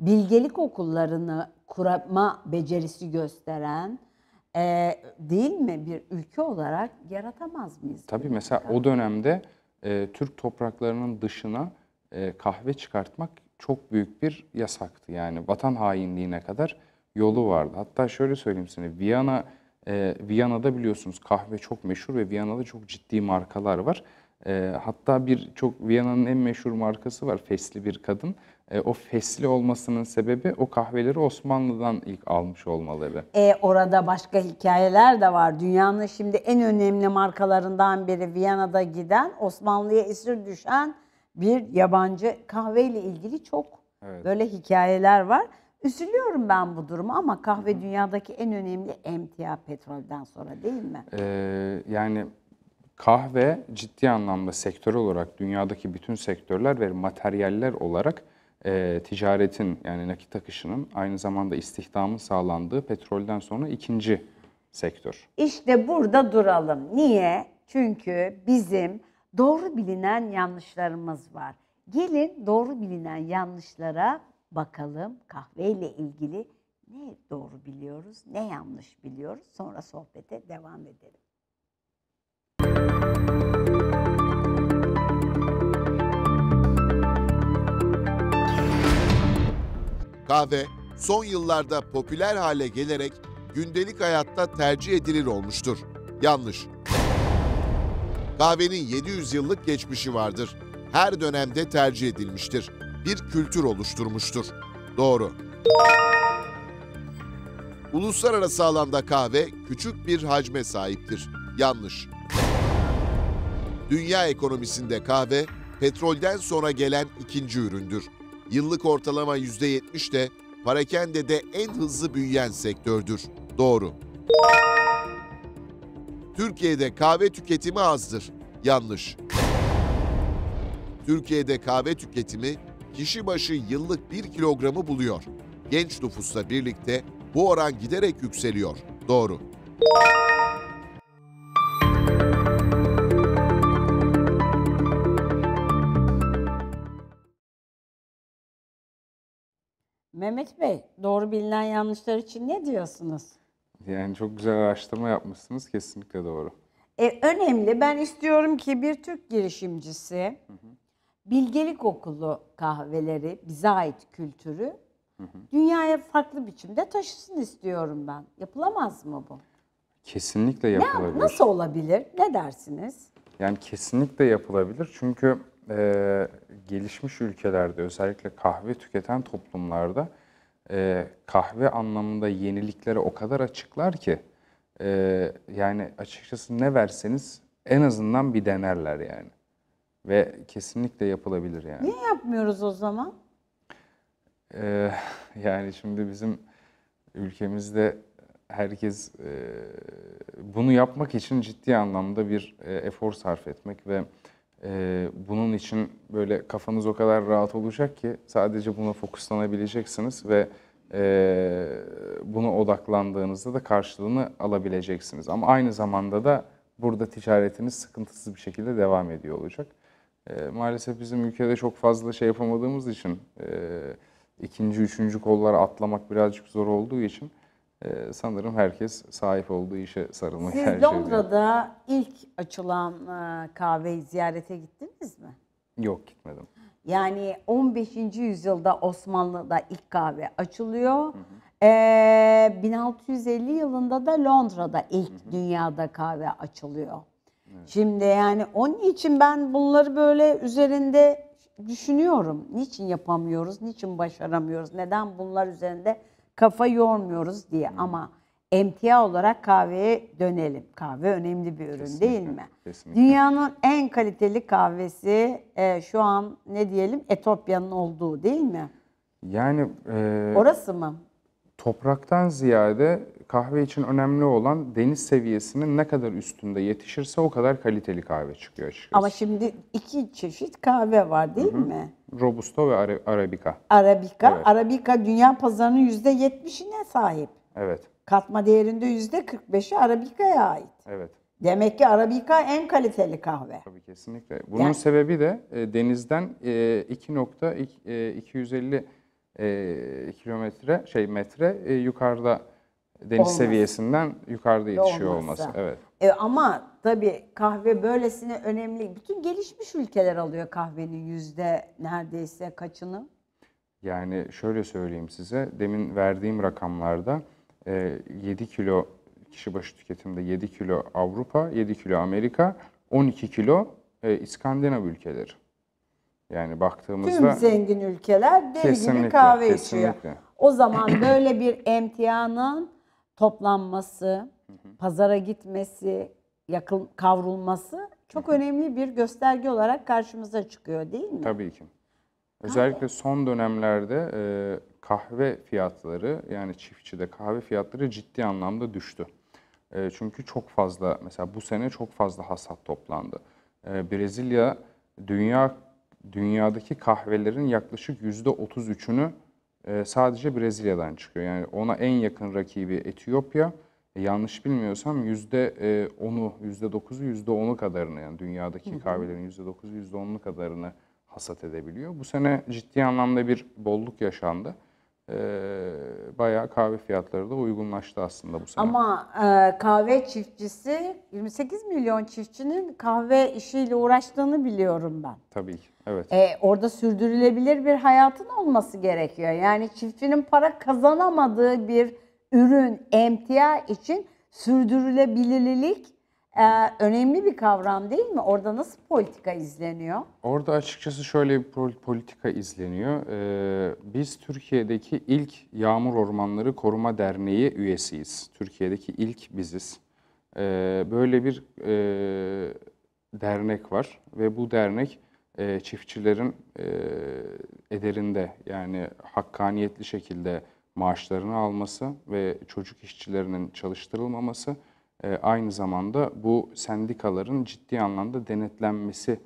bilgelik okullarını kurma becerisi gösteren e, değil mi bir ülke olarak yaratamaz mıyız? Tabii mesela o dönemde e, Türk topraklarının dışına e, kahve çıkartmak çok büyük bir yasaktı. Yani vatan hainliğine kadar yolu vardı. Hatta şöyle söyleyeyim size Viyana e, Viyana'da biliyorsunuz kahve çok meşhur ve Viyana'da çok ciddi markalar var. E, hatta bir çok Viyana'nın en meşhur markası var Fesli bir kadın. E, o fesli olmasının sebebi o kahveleri Osmanlı'dan ilk almış olmaları. E, orada başka hikayeler de var. Dünyanın şimdi en önemli markalarından biri Viyana'da giden Osmanlı'ya esir düşen bir yabancı kahveyle ilgili çok evet. böyle hikayeler var. Üzülüyorum ben bu durumu ama kahve Hı. dünyadaki en önemli emtia petrolden sonra değil mi? Ee, yani kahve ciddi anlamda sektör olarak dünyadaki bütün sektörler ve materyaller olarak e, ticaretin yani nakit akışının aynı zamanda istihdamın sağlandığı petrolden sonra ikinci sektör. İşte burada duralım. Niye? Çünkü bizim doğru bilinen yanlışlarımız var. Gelin doğru bilinen yanlışlara bakalım kahveyle ilgili ne doğru biliyoruz, ne yanlış biliyoruz. Sonra sohbete devam edelim. Kahve son yıllarda popüler hale gelerek gündelik hayatta tercih edilir olmuştur. Yanlış. Kahvenin 700 yıllık geçmişi vardır. Her dönemde tercih edilmiştir. Bir kültür oluşturmuştur. Doğru. Uluslararası alanda kahve küçük bir hacme sahiptir. Yanlış. Dünya ekonomisinde kahve petrolden sonra gelen ikinci üründür. Yıllık ortalama %70 de parakende de en hızlı büyüyen sektördür. Doğru. Türkiye'de kahve tüketimi azdır. Yanlış. Türkiye'de kahve tüketimi kişi başı yıllık 1 kilogramı buluyor. Genç nüfusla birlikte bu oran giderek yükseliyor. Doğru. Mehmet Bey, doğru bilinen yanlışlar için ne diyorsunuz? Yani çok güzel araştırma yapmışsınız kesinlikle doğru. E, önemli. Ben istiyorum ki bir Türk girişimcisi hı hı. bilgelik okulu kahveleri, bize ait kültürü hı hı. dünyaya farklı biçimde taşısın istiyorum ben. Yapılamaz mı bu? Kesinlikle yapılabilir. Ne, nasıl olabilir? Ne dersiniz? Yani kesinlikle yapılabilir. Çünkü e, gelişmiş ülkelerde özellikle kahve tüketen toplumlarda e, kahve anlamında yeniliklere o kadar açıklar ki e, yani açıkçası ne verseniz en azından bir denerler yani. Ve kesinlikle yapılabilir yani. Niye yapmıyoruz o zaman? Ee, yani şimdi bizim ülkemizde herkes e, bunu yapmak için ciddi anlamda bir e, efor sarf etmek ve ee, bunun için böyle kafanız o kadar rahat olacak ki sadece buna fokuslanabileceksiniz ve e, buna odaklandığınızda da karşılığını alabileceksiniz. Ama aynı zamanda da burada ticaretiniz sıkıntısız bir şekilde devam ediyor olacak. Ee, maalesef bizim ülkede çok fazla şey yapamadığımız için e, ikinci, üçüncü kollara atlamak birazcık zor olduğu için ee, sanırım herkes sahip olduğu işe sarılmak Siz tercih ediyor. Siz Londra'da ilk açılan e, kahveyi ziyarete gittiniz mi? Yok gitmedim. Yani 15. yüzyılda Osmanlı'da ilk kahve açılıyor. Hı hı. Ee, 1650 yılında da Londra'da ilk hı hı. dünyada kahve açılıyor. Evet. Şimdi yani onun için ben bunları böyle üzerinde düşünüyorum. Niçin yapamıyoruz, niçin başaramıyoruz, neden bunlar üzerinde kafa yormuyoruz diye ama emtia olarak kahveye dönelim. Kahve önemli bir ürün kesinlikle, değil mi? Kesinlikle. Dünyanın en kaliteli kahvesi e, şu an ne diyelim Etopya'nın olduğu değil mi? Yani e, orası mı? Topraktan ziyade kahve için önemli olan deniz seviyesinin ne kadar üstünde yetişirse o kadar kaliteli kahve çıkıyor açıkçası. Ama şimdi iki çeşit kahve var değil Hı -hı. mi? Robusto ve Arabica. Arabica. Evet. Arabica dünya pazarının %70'ine sahip. Evet. Katma değerinde %45'i Arabica'ya ait. Evet. Demek ki Arabica en kaliteli kahve. Tabii kesinlikle. Bunun yani. sebebi de e, denizden e, 2.250 e, e, kilometre şey metre e, yukarıda deniz Olmaz. seviyesinden yukarıda yetişiyor olması. olması. Evet. E, ama tabii kahve böylesine önemli. Bütün gelişmiş ülkeler alıyor kahvenin yüzde neredeyse kaçını. Yani şöyle söyleyeyim size, demin verdiğim rakamlarda e, 7 kilo kişi başı tüketimde 7 kilo Avrupa, 7 kilo Amerika, 12 kilo e, İskandinav ülkeleri. Yani baktığımızda Tüm zengin ülkeler deli gibi Kesinlikle, kahve içiyor. O zaman böyle bir emtianın toplanması, hı hı. pazara gitmesi, yakın kavrulması çok hı hı. önemli bir gösterge olarak karşımıza çıkıyor değil mi? Tabii ki. Özellikle kahve. son dönemlerde e, kahve fiyatları yani çiftçide kahve fiyatları ciddi anlamda düştü. E, çünkü çok fazla mesela bu sene çok fazla hasat toplandı. E, Brezilya dünya dünyadaki kahvelerin yaklaşık yüzde %33'ünü ee, sadece Brezilya'dan çıkıyor. Yani ona en yakın rakibi Etiyopya. E, yanlış bilmiyorsam %10'u, %9'u, %10'u kadarını yani dünyadaki hı hı. kahvelerin %9'u, %10'u kadarını hasat edebiliyor. Bu sene ciddi anlamda bir bolluk yaşandı. Ee, bayağı kahve fiyatları da uygunlaştı aslında bu sene. Ama e, kahve çiftçisi 28 milyon çiftçinin kahve işiyle uğraştığını biliyorum ben. Tabii ki. Evet. E, orada sürdürülebilir bir hayatın olması gerekiyor. Yani çiftçinin para kazanamadığı bir ürün, emtia için sürdürülebilirlik ee, önemli bir kavram değil mi? Orada nasıl politika izleniyor? Orada açıkçası şöyle bir politika izleniyor. Ee, biz Türkiye'deki ilk Yağmur Ormanları Koruma Derneği üyesiyiz. Türkiye'deki ilk biziz. Ee, böyle bir e, dernek var ve bu dernek e, çiftçilerin e, ederinde yani hakkaniyetli şekilde maaşlarını alması ve çocuk işçilerinin çalıştırılmaması ee, aynı zamanda bu sendikaların ciddi anlamda denetlenmesi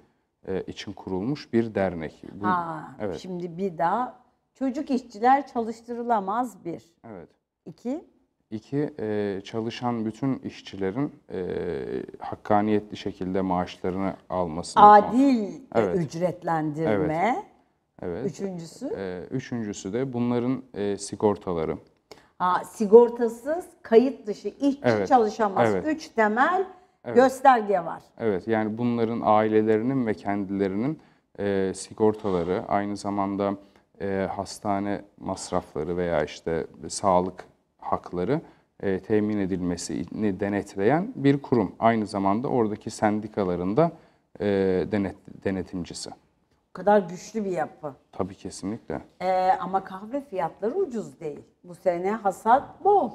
e, için kurulmuş bir dernek. Bu, ha, evet. Şimdi bir daha çocuk işçiler çalıştırılamaz bir. Evet. İki. İki, e, çalışan bütün işçilerin e, hakkaniyetli şekilde maaşlarını alması. Adil evet. ücretlendirme. Evet. Evet. Üçüncüsü? Üçüncüsü de bunların sigortaları, sigortasız, kayıt dışı, işçi Evet, çalışamaz. evet. Üç temel Evet. gösterge var. Evet yani bunların ailelerinin ve kendilerinin e, sigortaları aynı zamanda e, hastane masrafları veya işte sağlık hakları e, temin edilmesini denetleyen bir kurum. Aynı zamanda oradaki sendikaların da e, denet, denetimcisi kadar güçlü bir yapı. Tabii kesinlikle. Ee, ama kahve fiyatları ucuz değil. Bu sene hasat bol.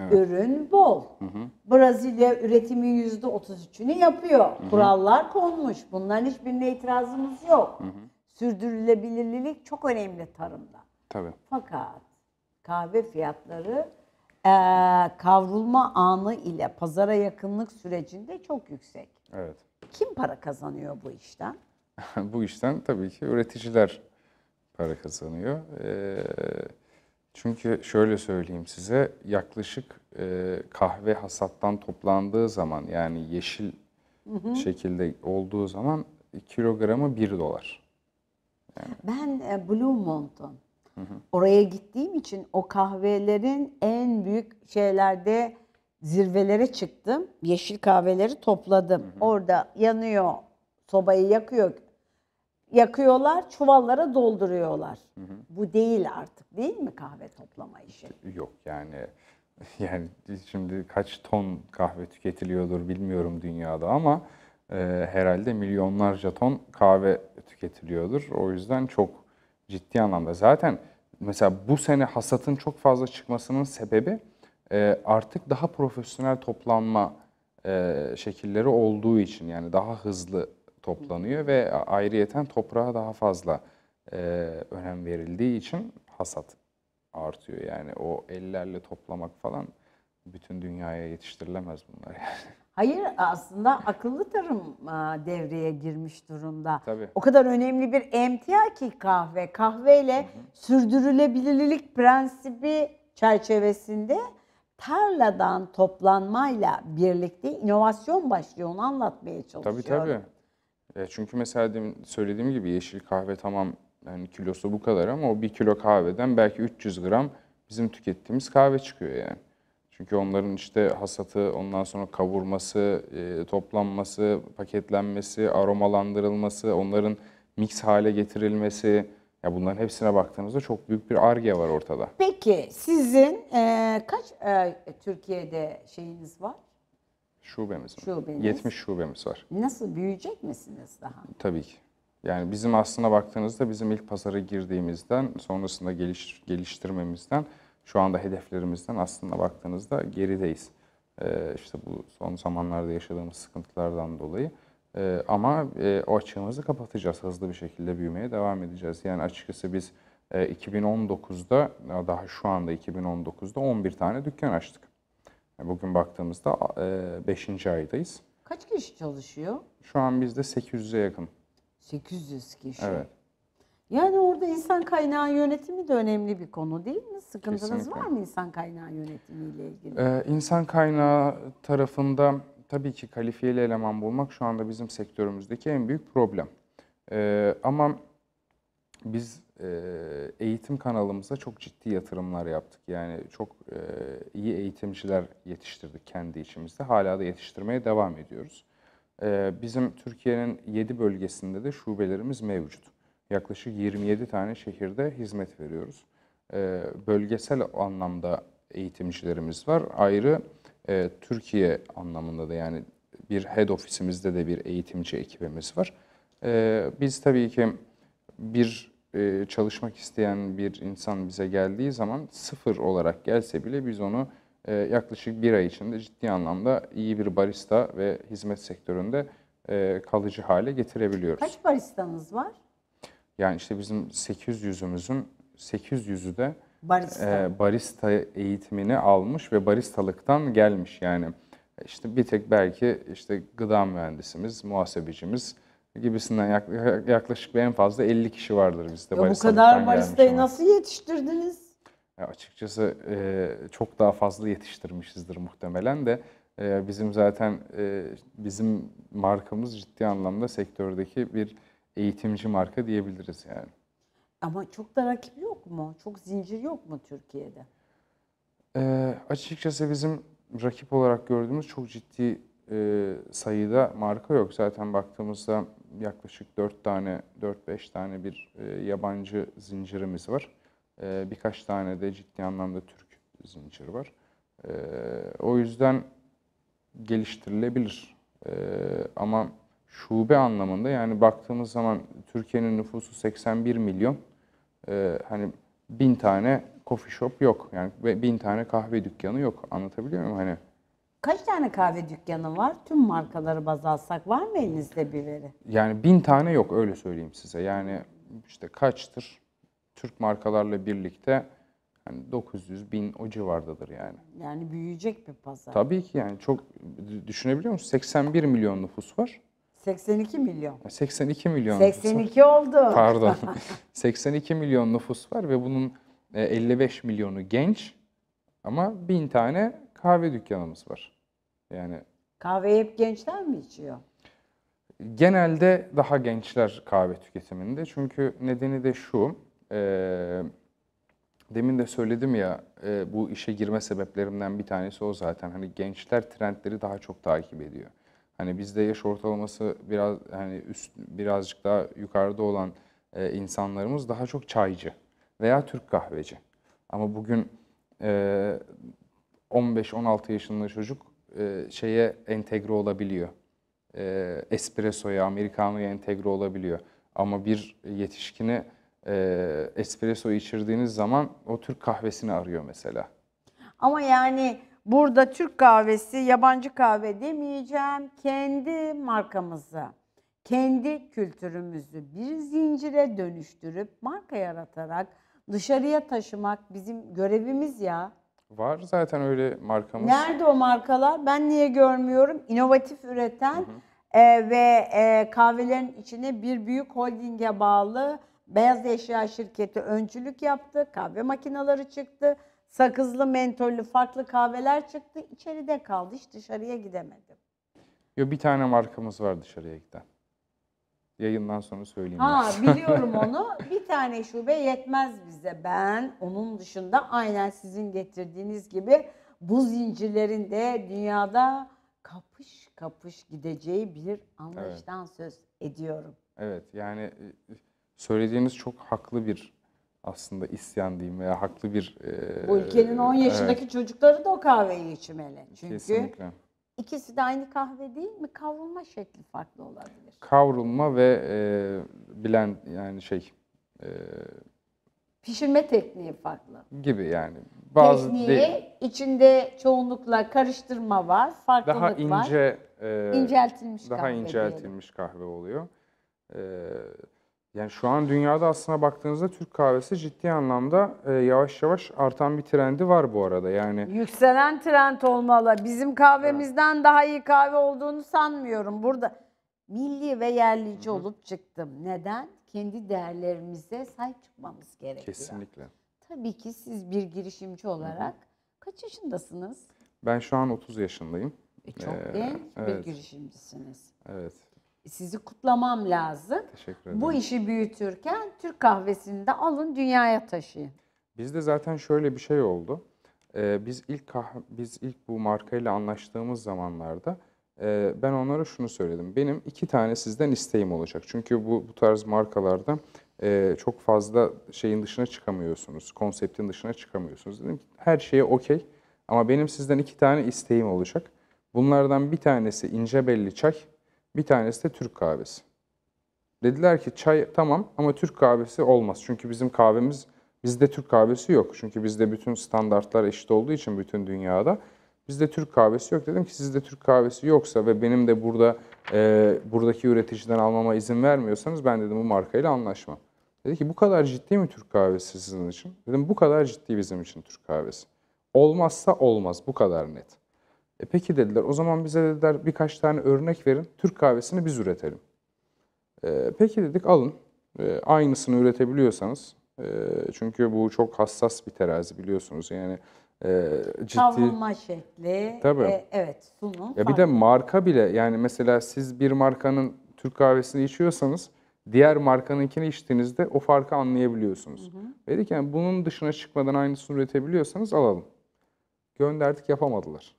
Evet. Ürün bol. Hı hı. Brezilya üretimin yüzde otuz üçünü yapıyor. Hı hı. Kurallar konmuş. Bunların hiçbirine itirazımız yok. Hı hı. Sürdürülebilirlik çok önemli tarımda. Tabii. Fakat kahve fiyatları e, kavrulma anı ile pazara yakınlık sürecinde çok yüksek. Evet. Kim para kazanıyor bu işten? bu işten tabii ki üreticiler para kazanıyor. Ee, çünkü şöyle söyleyeyim size yaklaşık e, kahve hasattan toplandığı zaman yani yeşil hı hı. şekilde olduğu zaman kilogramı 1 dolar. Yani. Ben e, Blue Mountain oraya gittiğim için o kahvelerin en büyük şeylerde zirvelere çıktım. Yeşil kahveleri topladım. Hı hı. Orada yanıyor, sobayı yakıyor yakıyorlar, çuvallara dolduruyorlar. Hı hı. Bu değil artık değil mi kahve toplama işi? Yok yani yani şimdi kaç ton kahve tüketiliyordur bilmiyorum dünyada ama e, herhalde milyonlarca ton kahve tüketiliyordur. O yüzden çok ciddi anlamda zaten mesela bu sene hasatın çok fazla çıkmasının sebebi e, artık daha profesyonel toplanma e, şekilleri olduğu için yani daha hızlı toplanıyor ve ayrıyeten toprağa daha fazla e, önem verildiği için hasat artıyor. Yani o ellerle toplamak falan bütün dünyaya yetiştirilemez bunlar yani. Hayır aslında akıllı tarım devreye girmiş durumda. Tabii. O kadar önemli bir emtia ki kahve. Kahveyle hı hı. sürdürülebilirlik prensibi çerçevesinde tarladan toplanmayla birlikte inovasyon başlıyor. Onu anlatmaya çalışıyorum. Tabii tabii. E, çünkü mesela demin söylediğim gibi yeşil kahve tamam yani kilosu bu kadar ama o bir kilo kahveden belki 300 gram bizim tükettiğimiz kahve çıkıyor yani. Çünkü onların işte hasatı, ondan sonra kavurması, e, toplanması, paketlenmesi, aromalandırılması, onların mix hale getirilmesi, ya bunların hepsine baktığımızda çok büyük bir arge var ortada. Peki sizin e, kaç e, Türkiye'de şeyiniz var? Şubemiz var, Şubeniz. 70 şubemiz var. Nasıl büyüyecek misiniz daha? Tabii ki. Yani bizim aslına baktığınızda bizim ilk pazara girdiğimizden sonrasında geliş, geliştirmemizden şu anda hedeflerimizden aslında baktığınızda gerideyiz. Ee, işte bu son zamanlarda yaşadığımız sıkıntılardan dolayı. Ee, ama e, o açığımızı kapatacağız. Hızlı bir şekilde büyümeye devam edeceğiz. Yani açıkçası biz e, 2019'da daha şu anda 2019'da 11 tane dükkan açtık. Bugün baktığımızda 5. E, aydayız. Kaç kişi çalışıyor? Şu an bizde 800'e yakın. 800 kişi. Evet. Yani orada insan kaynağı yönetimi de önemli bir konu değil mi? Sıkıntınız Kesinlikle. var mı insan kaynağı yönetimiyle ilgili? Ee, insan kaynağı tarafında tabii ki kalifiyeli eleman bulmak şu anda bizim sektörümüzdeki en büyük problem. Ee, ama biz ee, eğitim kanalımıza çok ciddi yatırımlar yaptık. Yani çok e, iyi eğitimciler yetiştirdik kendi içimizde. Hala da yetiştirmeye devam ediyoruz. Ee, bizim Türkiye'nin 7 bölgesinde de şubelerimiz mevcut. Yaklaşık 27 tane şehirde hizmet veriyoruz. Ee, bölgesel anlamda eğitimcilerimiz var. Ayrı e, Türkiye anlamında da yani bir head ofisimizde de bir eğitimci ekibimiz var. Biz tabii ki bir e, çalışmak isteyen bir insan bize geldiği zaman sıfır olarak gelse bile biz onu e, yaklaşık bir ay içinde ciddi anlamda iyi bir barista ve hizmet sektöründe e, kalıcı hale getirebiliyoruz. Kaç baristanız var? Yani işte bizim 800'ümüzün 800'ü de barista. E, barista eğitimini almış ve baristalıktan gelmiş yani. İşte bir tek belki işte gıda mühendisimiz, muhasebecimiz, gibisinden yaklaşık en fazla 50 kişi vardır bizde. Ya bu kadar baristayı nasıl yetiştirdiniz? Ya açıkçası e, çok daha fazla yetiştirmişizdir muhtemelen de. E, bizim zaten e, bizim markamız ciddi anlamda sektördeki bir eğitimci marka diyebiliriz yani. Ama çok da rakip yok mu? Çok zincir yok mu Türkiye'de? E, açıkçası bizim rakip olarak gördüğümüz çok ciddi e, sayıda marka yok. Zaten baktığımızda yaklaşık 4 tane, 4-5 tane bir e, yabancı zincirimiz var. E, birkaç tane de ciddi anlamda Türk zinciri var. E, o yüzden geliştirilebilir. E, ama şube anlamında yani baktığımız zaman Türkiye'nin nüfusu 81 milyon. E, hani bin tane coffee shop yok. Yani bin tane kahve dükkanı yok. Anlatabiliyor muyum? Hani Kaç tane kahve dükkanı var? Tüm markaları baz alsak var mı elinizde bir veri? Yani bin tane yok öyle söyleyeyim size. Yani işte kaçtır? Türk markalarla birlikte yani 900 bin o civardadır yani. Yani büyüyecek bir pazar. Tabii ki yani çok düşünebiliyor musunuz? 81 milyon nüfus var. 82 milyon. 82 milyon 82 nüfus oldu. Pardon. 82 milyon nüfus var ve bunun 55 e, milyonu genç ama bin tane kahve dükkanımız var. Yani Kahveyi hep gençler mi içiyor? genelde daha gençler kahve tüketiminde. Çünkü nedeni de şu. e, demin de söyledim ya e, bu işe girme sebeplerimden bir tanesi o zaten. Hani gençler trendleri daha çok takip ediyor. Hani bizde yaş ortalaması biraz hani üst birazcık daha yukarıda olan e, insanlarımız daha çok çaycı veya Türk kahveci. Ama bugün e, 15-16 yaşında çocuk e, şeye entegre olabiliyor. E, espresso'ya, americano'ya entegre olabiliyor. Ama bir yetişkini e, espresso içirdiğiniz zaman o Türk kahvesini arıyor mesela. Ama yani burada Türk kahvesi, yabancı kahve demeyeceğim. Kendi markamızı, kendi kültürümüzü bir zincire dönüştürüp marka yaratarak dışarıya taşımak bizim görevimiz ya. Var zaten öyle markamız. Nerede o markalar? Ben niye görmüyorum? İnovatif üreten hı hı. E, ve e, kahvelerin içine bir büyük holdinge bağlı beyaz eşya şirketi öncülük yaptı. Kahve makineleri çıktı. Sakızlı, mentollü, farklı kahveler çıktı. İçeride kaldı. Hiç dışarıya gidemedim. Yo, bir tane markamız var dışarıya giden. Yayından sonra söyleyeyim. Ha biraz. biliyorum onu. Bir tane şube yetmez bize. Ben onun dışında aynen sizin getirdiğiniz gibi bu zincirlerin de dünyada kapış kapış gideceği bir anlayıştan evet. söz ediyorum. Evet yani e, söylediğiniz çok haklı bir aslında isyan diyeyim veya haklı bir... E, Bu ülkenin 10 yaşındaki evet. çocukları da o kahveyi içmeli. Çünkü Kesinlikle İkisi de aynı kahve değil mi? Kavrulma şekli farklı olabilir. Kavrulma ve e, bilen yani şey e, pişirme tekniği farklı. gibi yani. Bazı Tekniği de- içinde çoğunlukla karıştırma var, farklılık daha var. ince e, inceltilmiş daha kahve diyelim. inceltilmiş kahve oluyor. E, yani şu an dünyada aslına baktığınızda Türk kahvesi ciddi anlamda e, yavaş yavaş artan bir trendi var bu arada. Yani Yükselen trend olmalı. Bizim kahvemizden daha iyi kahve olduğunu sanmıyorum. Burada milli ve yerlici olup çıktım. Neden? Kendi değerlerimize sahip çıkmamız gerekiyor. kesinlikle. Tabii ki siz bir girişimci olarak kaç yaşındasınız? Ben şu an 30 yaşındayım. E, çok Ee, genç bir evet. girişimcisiniz. Evet sizi kutlamam lazım. Teşekkür ederim. Bu işi büyütürken Türk kahvesini de alın dünyaya taşıyın. Bizde zaten şöyle bir şey oldu. Ee, biz ilk kahve, biz ilk bu markayla anlaştığımız zamanlarda e, ben onlara şunu söyledim. Benim iki tane sizden isteğim olacak. Çünkü bu bu tarz markalarda e, çok fazla şeyin dışına çıkamıyorsunuz. Konseptin dışına çıkamıyorsunuz. Dedim ki her şeye okey ama benim sizden iki tane isteğim olacak. Bunlardan bir tanesi ince belli çay, bir tanesi de Türk kahvesi. Dediler ki çay tamam ama Türk kahvesi olmaz. Çünkü bizim kahvemiz, bizde Türk kahvesi yok. Çünkü bizde bütün standartlar eşit olduğu için bütün dünyada. Bizde Türk kahvesi yok. Dedim ki sizde Türk kahvesi yoksa ve benim de burada e, buradaki üreticiden almama izin vermiyorsanız ben dedim bu markayla anlaşma. Dedi ki bu kadar ciddi mi Türk kahvesi sizin için? Dedim bu kadar ciddi bizim için Türk kahvesi. Olmazsa olmaz bu kadar net. E peki dediler o zaman bize dediler birkaç tane örnek verin Türk kahvesini biz üretelim. E, peki dedik alın e, aynısını üretebiliyorsanız e, çünkü bu çok hassas bir terazi biliyorsunuz yani e, ciddi. Kavrulma şekli. Tabii. E, evet sunum. Ya bir de marka bile yani mesela siz bir markanın Türk kahvesini içiyorsanız diğer markanınkini içtiğinizde o farkı anlayabiliyorsunuz. Hı hı. Dedik yani bunun dışına çıkmadan aynısını üretebiliyorsanız alalım. Gönderdik yapamadılar.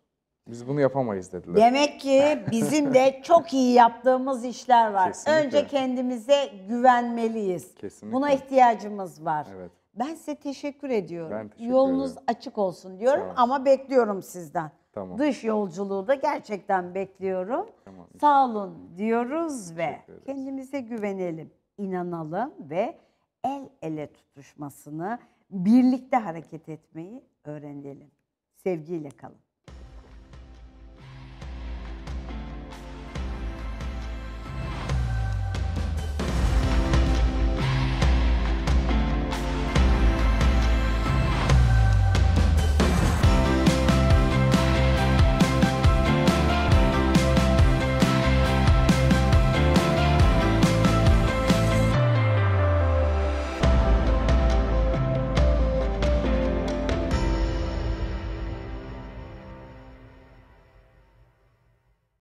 Biz bunu yapamayız dediler. Demek ki bizim de çok iyi yaptığımız işler var. Kesinlikle. Önce kendimize güvenmeliyiz. Kesinlikle. Buna ihtiyacımız var. Evet. Ben size teşekkür ediyorum. Ben teşekkür Yolunuz ederim. açık olsun diyorum tamam. ama bekliyorum sizden. Tamam. Dış yolculuğu da gerçekten bekliyorum. Tamam. Sağ olun diyoruz ve kendimize güvenelim, inanalım ve el ele tutuşmasını, birlikte hareket etmeyi öğrenelim. Sevgiyle kalın.